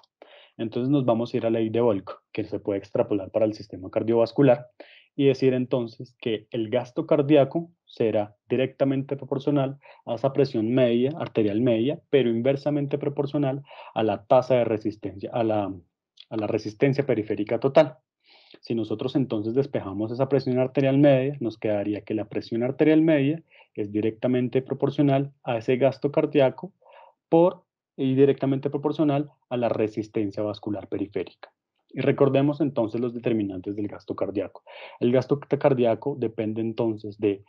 Entonces nos vamos a ir a la ley de Volk, que se puede extrapolar para el sistema cardiovascular, y decir entonces que el gasto cardíaco será directamente proporcional a esa presión media, arterial media, pero inversamente proporcional a la tasa de resistencia, a la resistencia periférica total. Si nosotros entonces despejamos esa presión arterial media, nos quedaría que la presión arterial media es directamente proporcional a ese gasto cardíaco por y directamente proporcional a la resistencia vascular periférica. Y recordemos entonces los determinantes del gasto cardíaco. El gasto cardíaco depende entonces de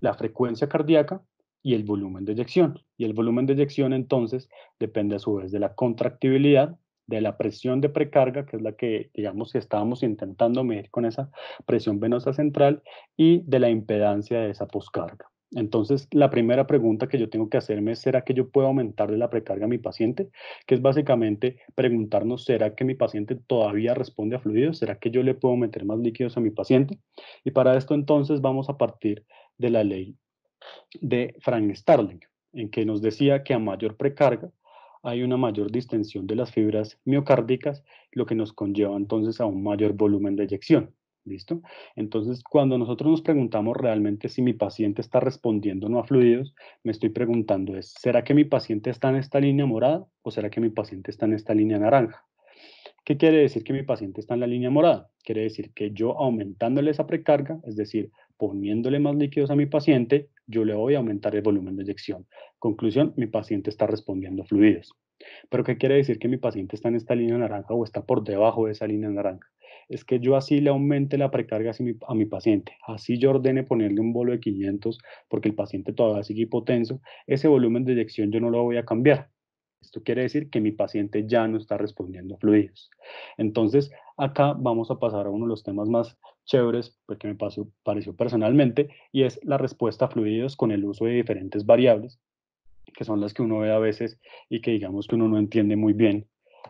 la frecuencia cardíaca y el volumen de eyección. Y el volumen de eyección entonces depende a su vez de la contractibilidad de la presión de precarga, que es la que, digamos, estábamos intentando medir con esa presión venosa central, y de la impedancia de esa poscarga. Entonces, la primera pregunta que yo tengo que hacerme es, ¿será que yo puedo aumentarle la precarga a mi paciente? Que es básicamente preguntarnos, ¿será que mi paciente todavía responde a fluidos? ¿Será que yo le puedo meter más líquidos a mi paciente? Y para esto entonces vamos a partir de la ley de Frank Starling, en que nos decía que a mayor precarga, hay una mayor distensión de las fibras miocárdicas, lo que nos conlleva entonces a un mayor volumen de eyección. ¿Listo? Entonces, cuando nosotros nos preguntamos realmente si mi paciente está respondiendo o no a fluidos, me estoy preguntando es, ¿será que mi paciente está en esta línea morada o será que mi paciente está en esta línea naranja? ¿Qué quiere decir que mi paciente está en la línea morada? Quiere decir que yo aumentándole esa precarga, es decir, poniéndole más líquidos a mi paciente, yo le voy a aumentar el volumen de inyección. Conclusión, mi paciente está respondiendo fluidos. Pero ¿qué quiere decir que mi paciente está en esta línea naranja o está por debajo de esa línea naranja? Es que yo así le aumente la precarga a mi, paciente, así yo ordene ponerle un bolo de 500 porque el paciente todavía sigue hipotenso, ese volumen de inyección yo no lo voy a cambiar. Esto quiere decir que mi paciente ya no está respondiendo a fluidos. Entonces, acá vamos a pasar a uno de los temas más chéveres porque me pasó, pareció personalmente, y es la respuesta a fluidos con el uso de diferentes variables, que son las que uno ve a veces y que digamos que uno no entiende muy bien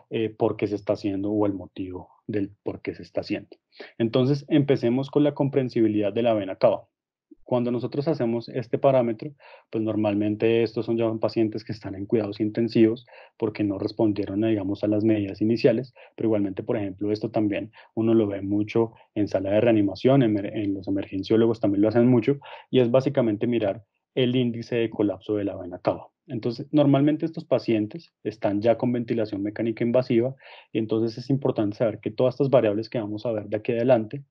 eh, por qué se está haciendo o el motivo del por qué se está haciendo. Entonces, empecemos con la comprensibilidad de la vena cava. Cuando nosotros hacemos este parámetro, pues normalmente estos son ya pacientes que están en cuidados intensivos porque no respondieron, digamos, a las medidas iniciales, pero igualmente, por ejemplo, esto también uno lo ve mucho en sala de reanimación, en, los emergenciólogos también lo hacen mucho, y es básicamente mirar el índice de colapso de la vena cava. Entonces, normalmente estos pacientes están ya con ventilación mecánica invasiva y entonces es importante saber que todas estas variables que vamos a ver de aquí adelante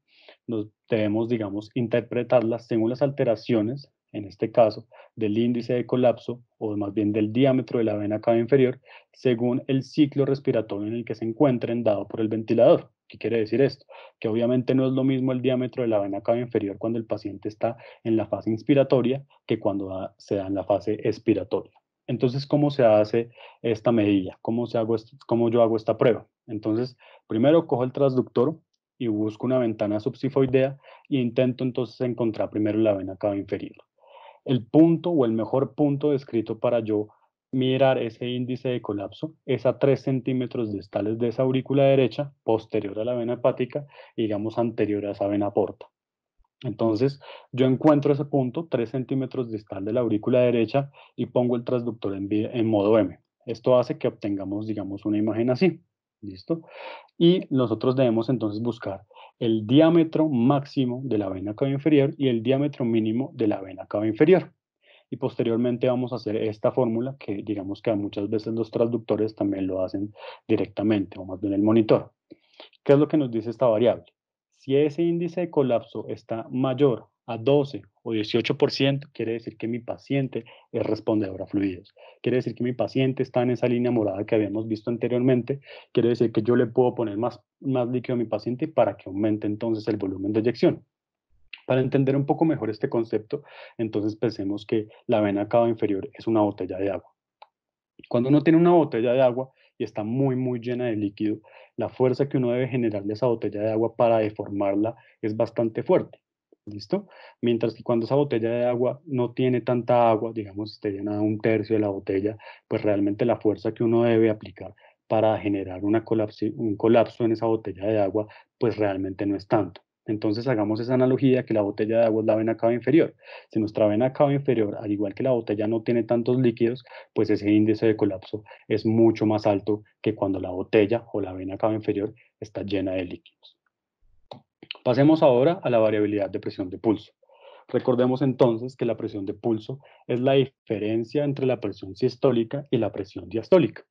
debemos, digamos, interpretarlas según las alteraciones, en este caso, del índice de colapso o más bien del diámetro de la vena cava inferior, según el ciclo respiratorio en el que se encuentren dado por el ventilador. ¿Qué quiere decir esto? Que obviamente no es lo mismo el diámetro de la vena cava inferior cuando el paciente está en la fase inspiratoria que cuando se da en la fase expiratoria. Entonces, ¿cómo se hace esta medida? ¿Cómo, se hago, cómo yo hago esta prueba? Entonces, primero cojo el transductor, y busco una ventana subsifoidea e intento entonces encontrar primero la vena cava inferior. El punto o el mejor punto descrito para yo mirar ese índice de colapso es a 3 centímetros distales de esa aurícula derecha, posterior a la vena hepática, y digamos anterior a esa vena porta. Entonces, yo encuentro ese punto, 3 centímetros distal de la aurícula derecha, y pongo el transductor en, en modo M. Esto hace que obtengamos, digamos, una imagen así. ¿Listo? Y nosotros debemos entonces buscar el diámetro máximo de la vena cava inferior y el diámetro mínimo de la vena cava inferior. Y posteriormente vamos a hacer esta fórmula que digamos que muchas veces los traductores también lo hacen directamente o más bien el monitor. ¿Qué es lo que nos dice esta variable? Si ese índice de colapso está mayor a 12 o 18%, quiere decir que mi paciente es respondedor a fluidos. Quiere decir que mi paciente está en esa línea morada que habíamos visto anteriormente. Quiere decir que yo le puedo poner más, más líquido a mi paciente para que aumente entonces el volumen de eyección. Para entender un poco mejor este concepto, entonces pensemos que la vena cava inferior es una botella de agua. Cuando uno tiene una botella de agua y está muy, muy llena de líquido, la fuerza que uno debe generarle a esa botella de agua para deformarla es bastante fuerte. ¿Listo? Mientras que cuando esa botella de agua no tiene tanta agua, digamos, esté llena un tercio de la botella, pues realmente la fuerza que uno debe aplicar para generar un colapso en esa botella de agua, pues realmente no es tanto. Entonces hagamos esa analogía que la botella de agua es la vena cava inferior. Si nuestra vena cava inferior, al igual que la botella no tiene tantos líquidos, pues ese índice de colapso es mucho más alto que cuando la botella o la vena cava inferior está llena de líquidos. Pasemos ahora a la variabilidad de presión de pulso. Recordemos entonces que la presión de pulso es la diferencia entre la presión sistólica y la presión diastólica.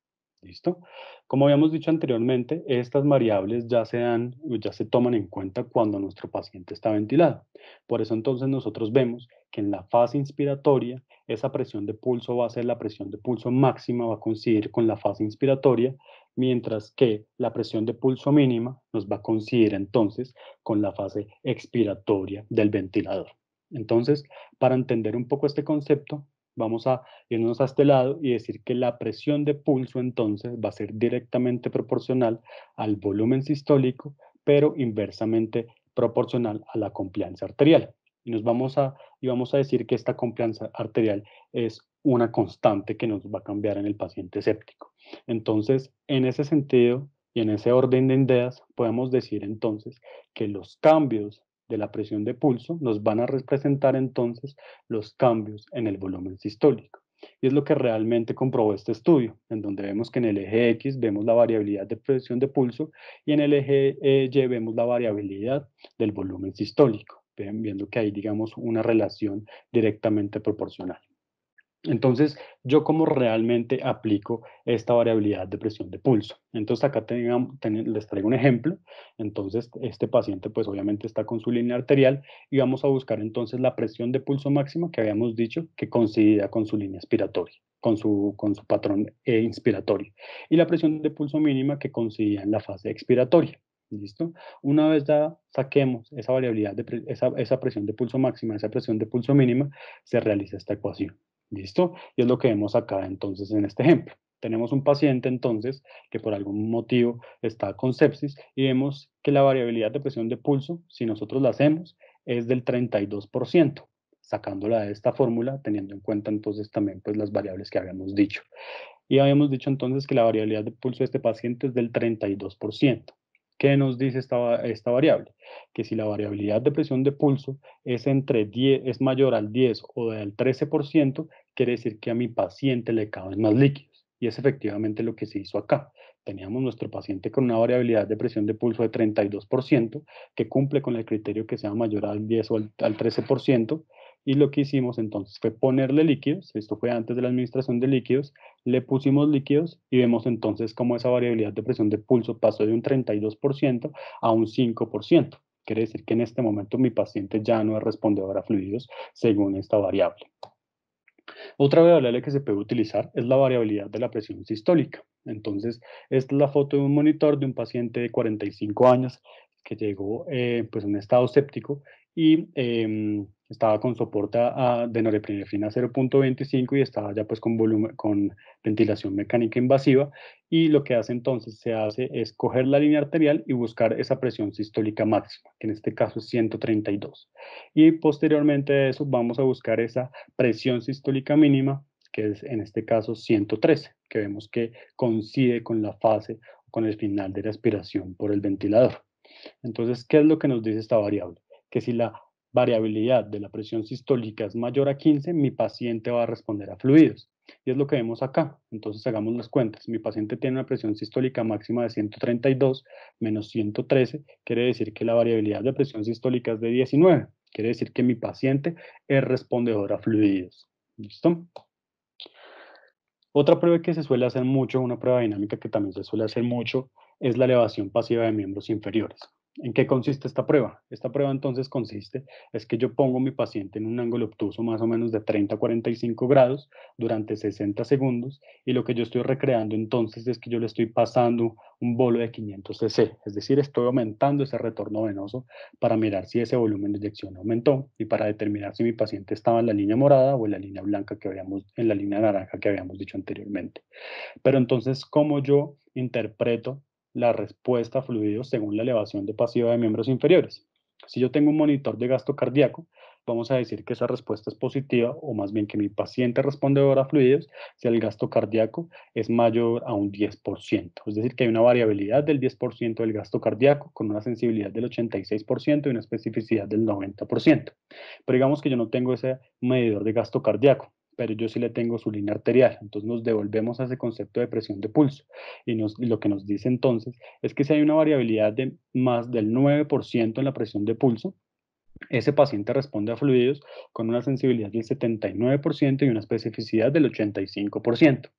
¿Listo? Como habíamos dicho anteriormente, estas variables ya se, dan, ya se toman en cuenta cuando nuestro paciente está ventilado. Por eso entonces nosotros vemos que en la fase inspiratoria, esa presión de pulso va a ser la presión de pulso máxima, va a coincidir con la fase inspiratoria, mientras que la presión de pulso mínima nos va a coincidir entonces con la fase expiratoria del ventilador. Entonces, para entender un poco este concepto, vamos a irnos a este lado y decir que la presión de pulso entonces va a ser directamente proporcional al volumen sistólico, pero inversamente proporcional a la complianza arterial. Y nos vamos a, y vamos a decir que esta complianza arterial es una constante que nos va a cambiar en el paciente séptico. Entonces, en ese sentido y en ese orden de ideas, podemos decir entonces que los cambios de la presión de pulso nos van a representar entonces los cambios en el volumen sistólico. Y es lo que realmente comprobó este estudio, en donde vemos que en el eje X vemos la variabilidad de presión de pulso y en el eje eh, Y vemos la variabilidad del volumen sistólico, viendo que hay, digamos, una relación directamente proporcional. Entonces, yo cómo realmente aplico esta variabilidad de presión de pulso. Entonces, acá les traigo un ejemplo. Entonces, este paciente pues obviamente está con su línea arterial y vamos a buscar entonces la presión de pulso máxima que habíamos dicho que coincidía con su línea expiratoria, con su, patrón eh, inspiratorio. Y la presión de pulso mínima que coincidía en la fase expiratoria. ¿Listo? Una vez ya saquemos esa variabilidad, de esa, esa presión de pulso máxima, esa presión de pulso mínima, se realiza esta ecuación. ¿Listo? Y es lo que vemos acá entonces en este ejemplo. Tenemos un paciente entonces que por algún motivo está con sepsis y vemos que la variabilidad de presión de pulso, si nosotros la hacemos, es del 32%, sacándola de esta fórmula, teniendo en cuenta entonces también pues, las variables que habíamos dicho. Y habíamos dicho entonces que la variabilidad de pulso de este paciente es del 32%. ¿Qué nos dice esta, esta variable? Que si la variabilidad de presión de pulso es, entre 10, es mayor al 10 o al 13%, quiere decir que a mi paciente le caben más líquidos. Y es efectivamente lo que se hizo acá. Teníamos nuestro paciente con una variabilidad de presión de pulso de 32%, que cumple con el criterio que sea mayor al 10 o al, al 13%, y lo que hicimos entonces fue ponerle líquidos, esto fue antes de la administración de líquidos, le pusimos líquidos y vemos entonces cómo esa variabilidad de presión de pulso pasó de un 32% a un 5%. Quiere decir que en este momento mi paciente ya no ha respondido a fluidos según esta variable. Otra variable que se puede utilizar es la variabilidad de la presión sistólica. Entonces, esta es la foto de un monitor de un paciente de 45 años que llegó eh, pues, en estado séptico y em, estaba con soporte a, de norepinefrina 0.25 y estaba ya pues con, volumen, con ventilación mecánica invasiva y lo que hace entonces se hace es coger la línea arterial y buscar esa presión sistólica máxima, que en este caso es 132. Y posteriormente de eso vamos a buscar esa presión sistólica mínima, que es en este caso 113, que vemos que coincide con la fase con el final de la aspiración por el ventilador. Entonces, ¿qué es lo que nos dice esta variable? Que si la variabilidad de la presión sistólica es mayor a 15, mi paciente va a responder a fluidos. Y es lo que vemos acá. Entonces hagamos las cuentas. Mi paciente tiene una presión sistólica máxima de 132 menos 113, quiere decir que la variabilidad de presión sistólica es de 19. Quiere decir que mi paciente es respondedor a fluidos. ¿Listo? Otra prueba que se suele hacer mucho, una prueba dinámica que también se suele hacer mucho, es la elevación pasiva de miembros inferiores. ¿En qué consiste esta prueba? Esta prueba entonces consiste es que yo pongo a mi paciente en un ángulo obtuso más o menos de 30 a 45 grados durante 60 segundos y lo que yo estoy recreando entonces es que yo le estoy pasando un bolo de 500 cc, es decir, estoy aumentando ese retorno venoso para mirar si ese volumen de inyección aumentó y para determinar si mi paciente estaba en la línea morada o en la línea blanca que habíamos, en la línea naranja que habíamos dicho anteriormente. Pero entonces, ¿cómo yo interpreto la respuesta a fluidos según la elevación de pasiva de miembros inferiores. Si yo tengo un monitor de gasto cardíaco, vamos a decir que esa respuesta es positiva o más bien que mi paciente ahora a fluidos, si el gasto cardíaco es mayor a un 10%. Es decir, que hay una variabilidad del 10% del gasto cardíaco con una sensibilidad del 86% y una especificidad del 90%. Pero digamos que yo no tengo ese medidor de gasto cardíaco pero yo sí le tengo su línea arterial. Entonces nos devolvemos a ese concepto de presión de pulso. Y, lo que nos dice entonces es que si hay una variabilidad de más del 9% en la presión de pulso, ese paciente responde a fluidos con una sensibilidad del 79% y una especificidad del 85%.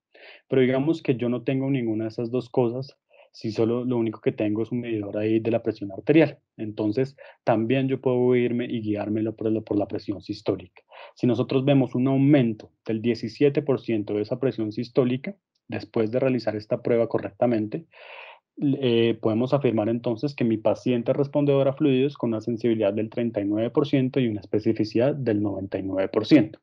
Pero digamos que yo no tengo ninguna de esas dos cosas, si solo lo único que tengo es un medidor ahí de la presión arterial. Entonces, también yo puedo irme y guiarme por, la presión sistólica. Si nosotros vemos un aumento del 17% de esa presión sistólica, después de realizar esta prueba correctamente, eh, podemos afirmar entonces que mi paciente responde ahora a fluidos con una sensibilidad del 39% y una especificidad del 99%.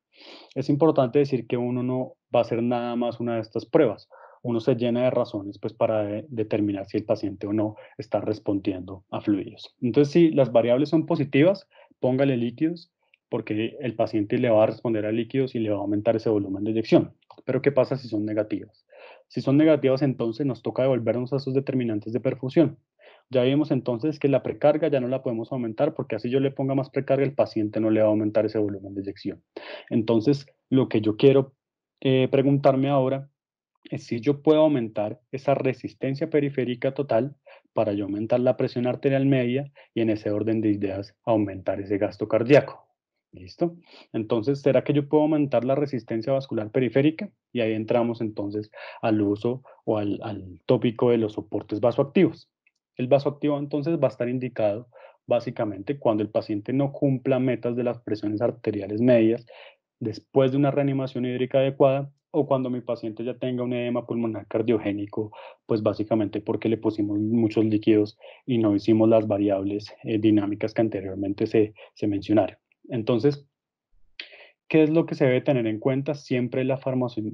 Es importante decir que uno no va a hacer nada más una de estas pruebas uno se llena de razones pues para determinar si el paciente o no está respondiendo a fluidos. Entonces, si las variables son positivas, póngale líquidos porque el paciente le va a responder a líquidos y le va a aumentar ese volumen de eyección. Pero ¿qué pasa si son negativas? Si son negativas, entonces nos toca devolvernos a sus determinantes de perfusión. Ya vimos entonces que la precarga ya no la podemos aumentar porque así yo le ponga más precarga, el paciente no le va a aumentar ese volumen de eyección. Entonces, lo que yo quiero eh, preguntarme ahora si yo puedo aumentar esa resistencia periférica total para yo aumentar la presión arterial media y en ese orden de ideas aumentar ese gasto cardíaco. ¿Listo? Entonces, ¿será que yo puedo aumentar la resistencia vascular periférica? Y ahí entramos entonces al uso o al, al tópico de los soportes vasoactivos. El vasoactivo entonces va a estar indicado básicamente cuando el paciente no cumpla metas de las presiones arteriales medias después de una reanimación hídrica adecuada o cuando mi paciente ya tenga un edema pulmonar cardiogénico, pues básicamente porque le pusimos muchos líquidos y no hicimos las variables eh, dinámicas que anteriormente se, mencionaron. Entonces, ¿Qué es lo que se debe tener en cuenta? Siempre la,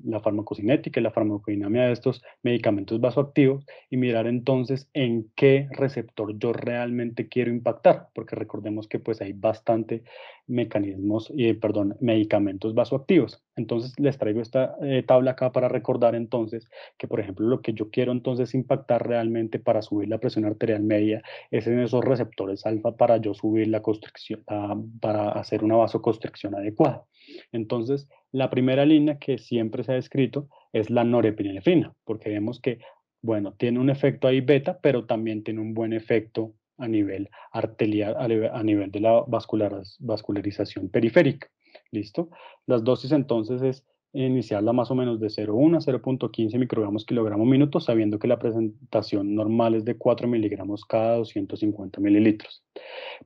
la farmacocinética y la farmacodinamia de estos medicamentos vasoactivos y mirar entonces en qué receptor yo realmente quiero impactar, porque recordemos que pues hay bastante mecanismos, y eh, perdón, medicamentos vasoactivos. Entonces les traigo esta eh, tabla acá para recordar entonces que, por ejemplo, lo que yo quiero entonces impactar realmente para subir la presión arterial media es en esos receptores alfa para yo subir la constricción, ah, para hacer una vasoconstricción adecuada. Entonces, la primera línea que siempre se ha descrito es la norepinefrina, porque vemos que, bueno, tiene un efecto ahí beta, pero también tiene un buen efecto a nivel arterial, a nivel de la vascularización periférica. ¿Listo? Las dosis entonces es iniciarla más o menos de 0,1 a 0.15 microgramos kilogramos minuto, sabiendo que la presentación normal es de 4 miligramos cada 250 mililitros.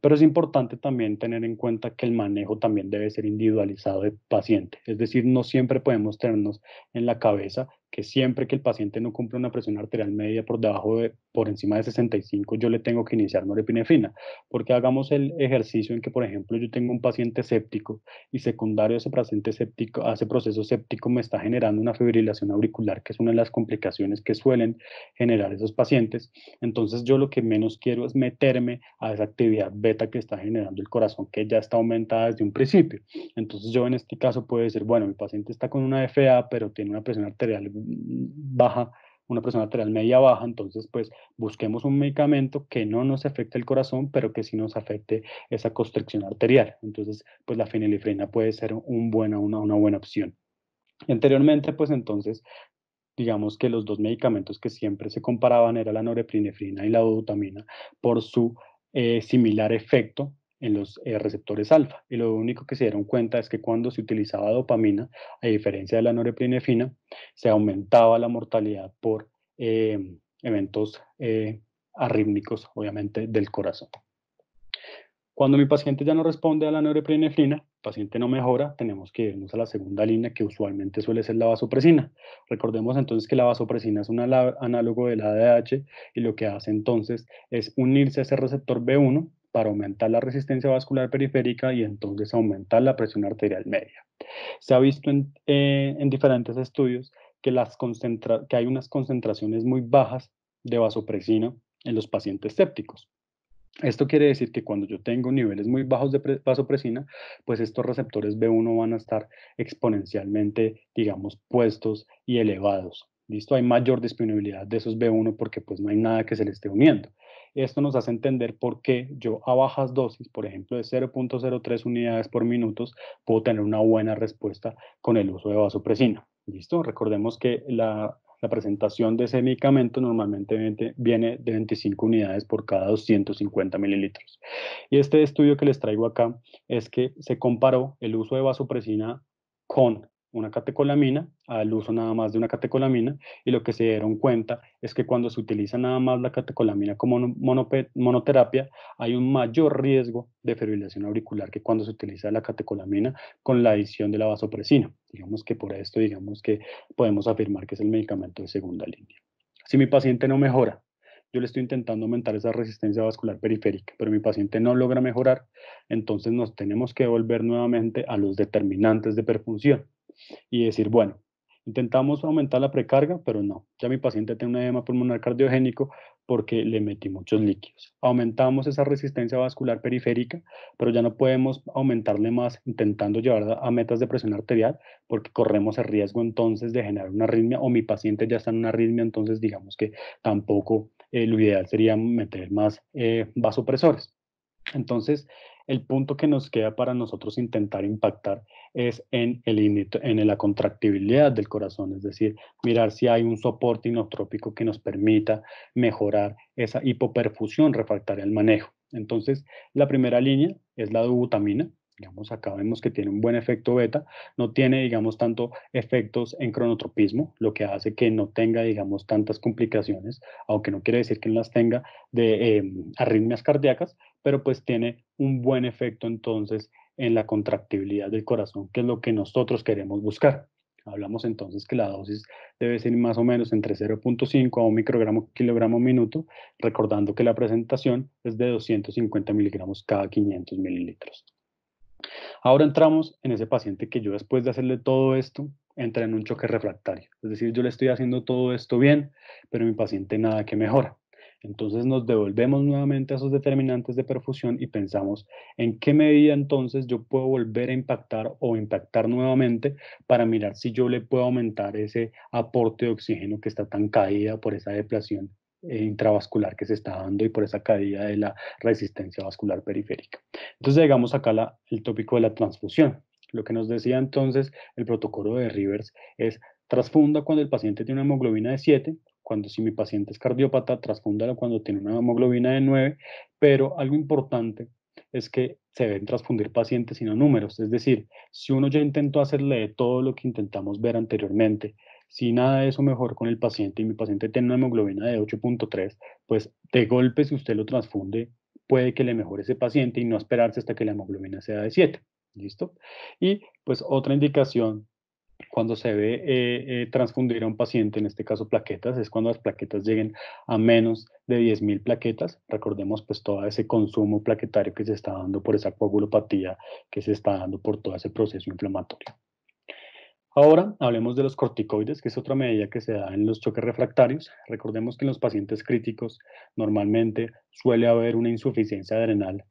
Pero es importante también tener en cuenta que el manejo también debe ser individualizado del paciente. Es decir, no siempre podemos tenernos en la cabeza que siempre que el paciente no cumple una presión arterial media por debajo de, por encima de 65, yo le tengo que iniciar norepinefrina. Porque hagamos el ejercicio en que, por ejemplo, yo tengo un paciente séptico y secundario a ese paciente séptico, a proceso séptico me está generando una fibrilación auricular, que es una de las complicaciones que suelen generar esos pacientes. Entonces, yo lo que menos quiero es meterme a esa actividad beta que está generando el corazón que ya está aumentada desde un principio. Entonces yo en este caso puedo decir, bueno, mi paciente está con una FA, pero tiene una presión arterial baja, una presión arterial media baja, entonces pues busquemos un medicamento que no nos afecte el corazón, pero que sí nos afecte esa constricción arterial. Entonces pues la fenilefrina puede ser un buena, una, una buena opción. Anteriormente, pues entonces digamos que los dos medicamentos que siempre se comparaban era la norepinefrina y la dobutamina por su eh, similar efecto en los eh, receptores alfa. Y lo único que se dieron cuenta es que cuando se utilizaba dopamina, a diferencia de la norepinefrina, se aumentaba la mortalidad por eh, eventos arrítmicos, obviamente, del corazón. Cuando mi paciente ya no responde a la norepinefrina, el paciente no mejora, tenemos que irnos a la segunda línea que usualmente suele ser la vasopresina. Recordemos entonces que la vasopresina es un análogo del ADH y lo que hace entonces es unirse a ese receptor B1 para aumentar la resistencia vascular periférica y entonces aumentar la presión arterial media. Se ha visto en, eh, diferentes estudios que hay unas concentraciones muy bajas de vasopresina en los pacientes sépticos. Esto quiere decir que cuando yo tengo niveles muy bajos de vasopresina, pues estos receptores B1 van a estar exponencialmente, digamos, puestos y elevados. ¿Listo? Hay mayor disponibilidad de esos B1 porque pues no hay nada que se le esté uniendo. Esto nos hace entender por qué yo a bajas dosis, por ejemplo de 0.03 unidades por minutos, puedo tener una buena respuesta con el uso de vasopresina. ¿Listo? Recordemos que la la presentación de ese medicamento normalmente viene de 25 unidades por cada 250 mililitros. Y este estudio que les traigo acá es que se comparó el uso de vasopresina con una catecolamina al uso nada más de una catecolamina y lo que se dieron cuenta es que cuando se utiliza nada más la catecolamina como monoterapia hay un mayor riesgo de fibrilación auricular que cuando se utiliza la catecolamina con la adición de la vasopresina. Digamos que por esto digamos que podemos afirmar que es el medicamento de segunda línea. Si mi paciente no mejora, yo le estoy intentando aumentar esa resistencia vascular periférica, pero mi paciente no logra mejorar, entonces nos tenemos que volver nuevamente a los determinantes de perfunción y decir, bueno, intentamos aumentar la precarga, pero no, ya mi paciente tiene un edema pulmonar cardiogénico porque le metí muchos líquidos. Aumentamos esa resistencia vascular periférica, pero ya no podemos aumentarle más intentando llevar a metas de presión arterial porque corremos el riesgo entonces de generar una arritmia o mi paciente ya está en una arritmia, entonces digamos que tampoco eh, lo ideal sería meter más eh, vasopresores. Entonces, el punto que nos queda para nosotros intentar impactar es en, el, en la contractibilidad del corazón, es decir, mirar si hay un soporte inotrópico que nos permita mejorar esa hipoperfusión refractaria al manejo. Entonces, la primera línea es la dubutamina, digamos, acá vemos que tiene un buen efecto beta, no tiene, digamos, tanto efectos en cronotropismo, lo que hace que no tenga, digamos, tantas complicaciones, aunque no quiere decir que no las tenga de em, arritmias cardíacas, pero pues tiene un buen efecto entonces en la contractibilidad del corazón, que es lo que nosotros queremos buscar. Hablamos entonces que la dosis debe ser más o menos entre 0.5 a 1 microgramo kilogramo minuto, recordando que la presentación es de 250 miligramos cada 500 mililitros. Ahora entramos en ese paciente que yo después de hacerle todo esto, entra en un choque refractario. Es decir, yo le estoy haciendo todo esto bien, pero mi paciente nada que mejora. Entonces nos devolvemos nuevamente a esos determinantes de perfusión y pensamos en qué medida entonces yo puedo volver a impactar o impactar nuevamente para mirar si yo le puedo aumentar ese aporte de oxígeno que está tan caída por esa depresión. Eh, intravascular que se está dando y por esa caída de la resistencia vascular periférica. Entonces llegamos acá al tópico de la transfusión. Lo que nos decía entonces el protocolo de Rivers es transfunda cuando el paciente tiene una hemoglobina de 7, cuando si mi paciente es cardiópata, transfúndalo cuando tiene una hemoglobina de 9, pero algo importante es que se deben transfundir pacientes y no números, es decir, si uno ya intentó hacerle todo lo que intentamos ver anteriormente, si nada de eso mejor con el paciente y mi paciente tiene una hemoglobina de 8.3, pues de golpe si usted lo transfunde, puede que le mejore ese paciente y no esperarse hasta que la hemoglobina sea de 7. ¿Listo? Y pues otra indicación cuando se ve eh, eh, transfundir a un paciente, en este caso plaquetas, es cuando las plaquetas lleguen a menos de 10.000 plaquetas. Recordemos pues todo ese consumo plaquetario que se está dando por esa coagulopatía que se está dando por todo ese proceso inflamatorio. Ahora hablemos de los corticoides, que es otra medida que se da en los choques refractarios. Recordemos que en los pacientes críticos normalmente suele haber una insuficiencia adrenal,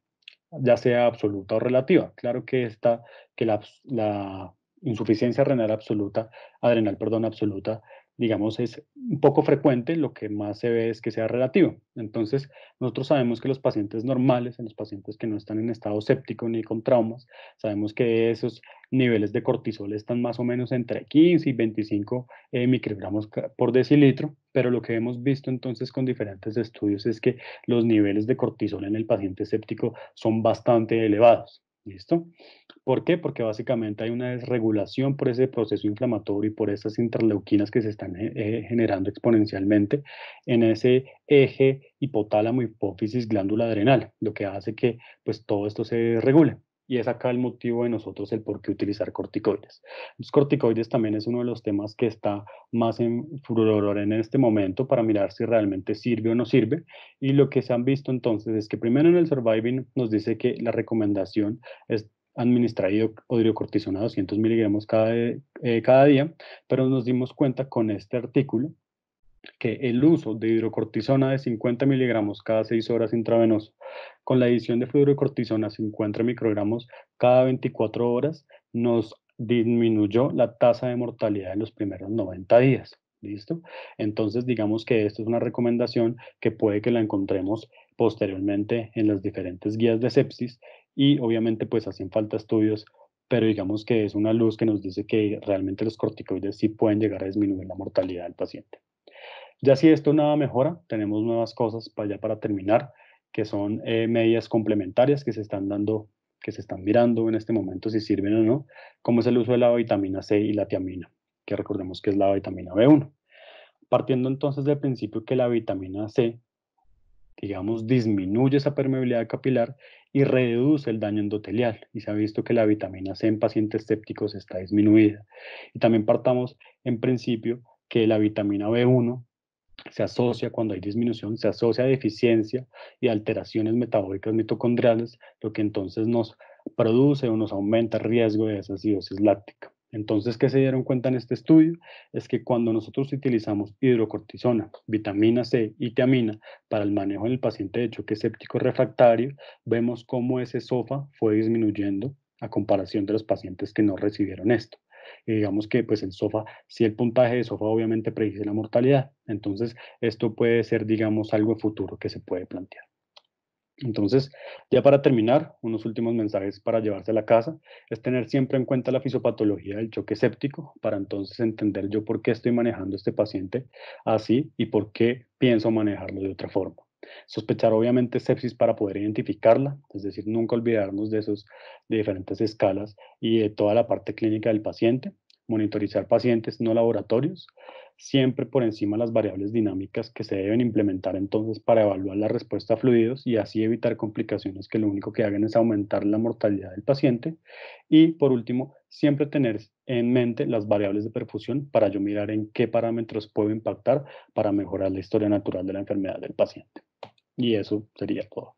ya sea absoluta o relativa. Claro que, esta, que la, la insuficiencia renal absoluta, adrenal, perdón, absoluta, digamos, es un poco frecuente, lo que más se ve es que sea relativo. Entonces, nosotros sabemos que los pacientes normales, en los pacientes que no están en estado séptico ni con traumas, sabemos que esos niveles de cortisol están más o menos entre 15 y 25 eh, microgramos por decilitro, pero lo que hemos visto entonces con diferentes estudios es que los niveles de cortisol en el paciente séptico son bastante elevados. ¿Listo? ¿Por qué? Porque básicamente hay una desregulación por ese proceso inflamatorio y por esas interleuquinas que se están eh, eh, generando exponencialmente en ese eje hipotálamo hipófisis glándula adrenal, lo que hace que pues todo esto se regule. Y es acá el motivo de nosotros el por qué utilizar corticoides. Los corticoides también es uno de los temas que está más en furor en este momento para mirar si realmente sirve o no sirve. Y lo que se han visto entonces es que primero en el surviving nos dice que la recomendación es administrar hidrocortisona 200 miligramos cada, eh, cada día, pero nos dimos cuenta con este artículo que el uso de hidrocortisona de 50 miligramos cada 6 horas intravenoso con la adición de fibrocortisona 50 microgramos cada 24 horas nos disminuyó la tasa de mortalidad en los primeros 90 días. ¿Listo? Entonces, digamos que esto es una recomendación que puede que la encontremos posteriormente en las diferentes guías de sepsis y obviamente pues hacen falta estudios, pero digamos que es una luz que nos dice que realmente los corticoides sí pueden llegar a disminuir la mortalidad del paciente. Ya si esto nada mejora, tenemos nuevas cosas para ya para terminar, que son eh, medidas complementarias que se están dando, que se están mirando en este momento si sirven o no, como es el uso de la vitamina C y la tiamina, que recordemos que es la vitamina B1. Partiendo entonces del principio que la vitamina C, digamos, disminuye esa permeabilidad capilar y reduce el daño endotelial. Y se ha visto que la vitamina C en pacientes sépticos está disminuida. Y también partamos en principio que la vitamina B1 se asocia, cuando hay disminución, se asocia a deficiencia y alteraciones metabólicas mitocondriales, lo que entonces nos produce o nos aumenta el riesgo de esa acidosis láctica. Entonces, ¿qué se dieron cuenta en este estudio? Es que cuando nosotros utilizamos hidrocortisona, vitamina C y tiamina para el manejo en el paciente de choque séptico refractario, vemos cómo ese SOFA fue disminuyendo a comparación de los pacientes que no recibieron esto. Y digamos que pues el SOFA, si el puntaje de SOFA obviamente predice la mortalidad, entonces esto puede ser, digamos, algo futuro que se puede plantear. Entonces, ya para terminar, unos últimos mensajes para llevarse a la casa es tener siempre en cuenta la fisiopatología del choque séptico para entonces entender yo por qué estoy manejando este paciente así y por qué pienso manejarlo de otra forma. Sospechar obviamente sepsis para poder identificarla, es decir, nunca olvidarnos de esos diferentes escalas y de toda la parte clínica del paciente, monitorizar pacientes no laboratorios, siempre por encima las variables dinámicas que se deben implementar entonces para evaluar la respuesta a fluidos y así evitar complicaciones que lo único que hagan es aumentar la mortalidad del paciente. Y por último, siempre tener en mente las variables de perfusión para yo mirar en qué parámetros puedo impactar para mejorar la historia natural de la enfermedad del paciente. 耶稣的脸过。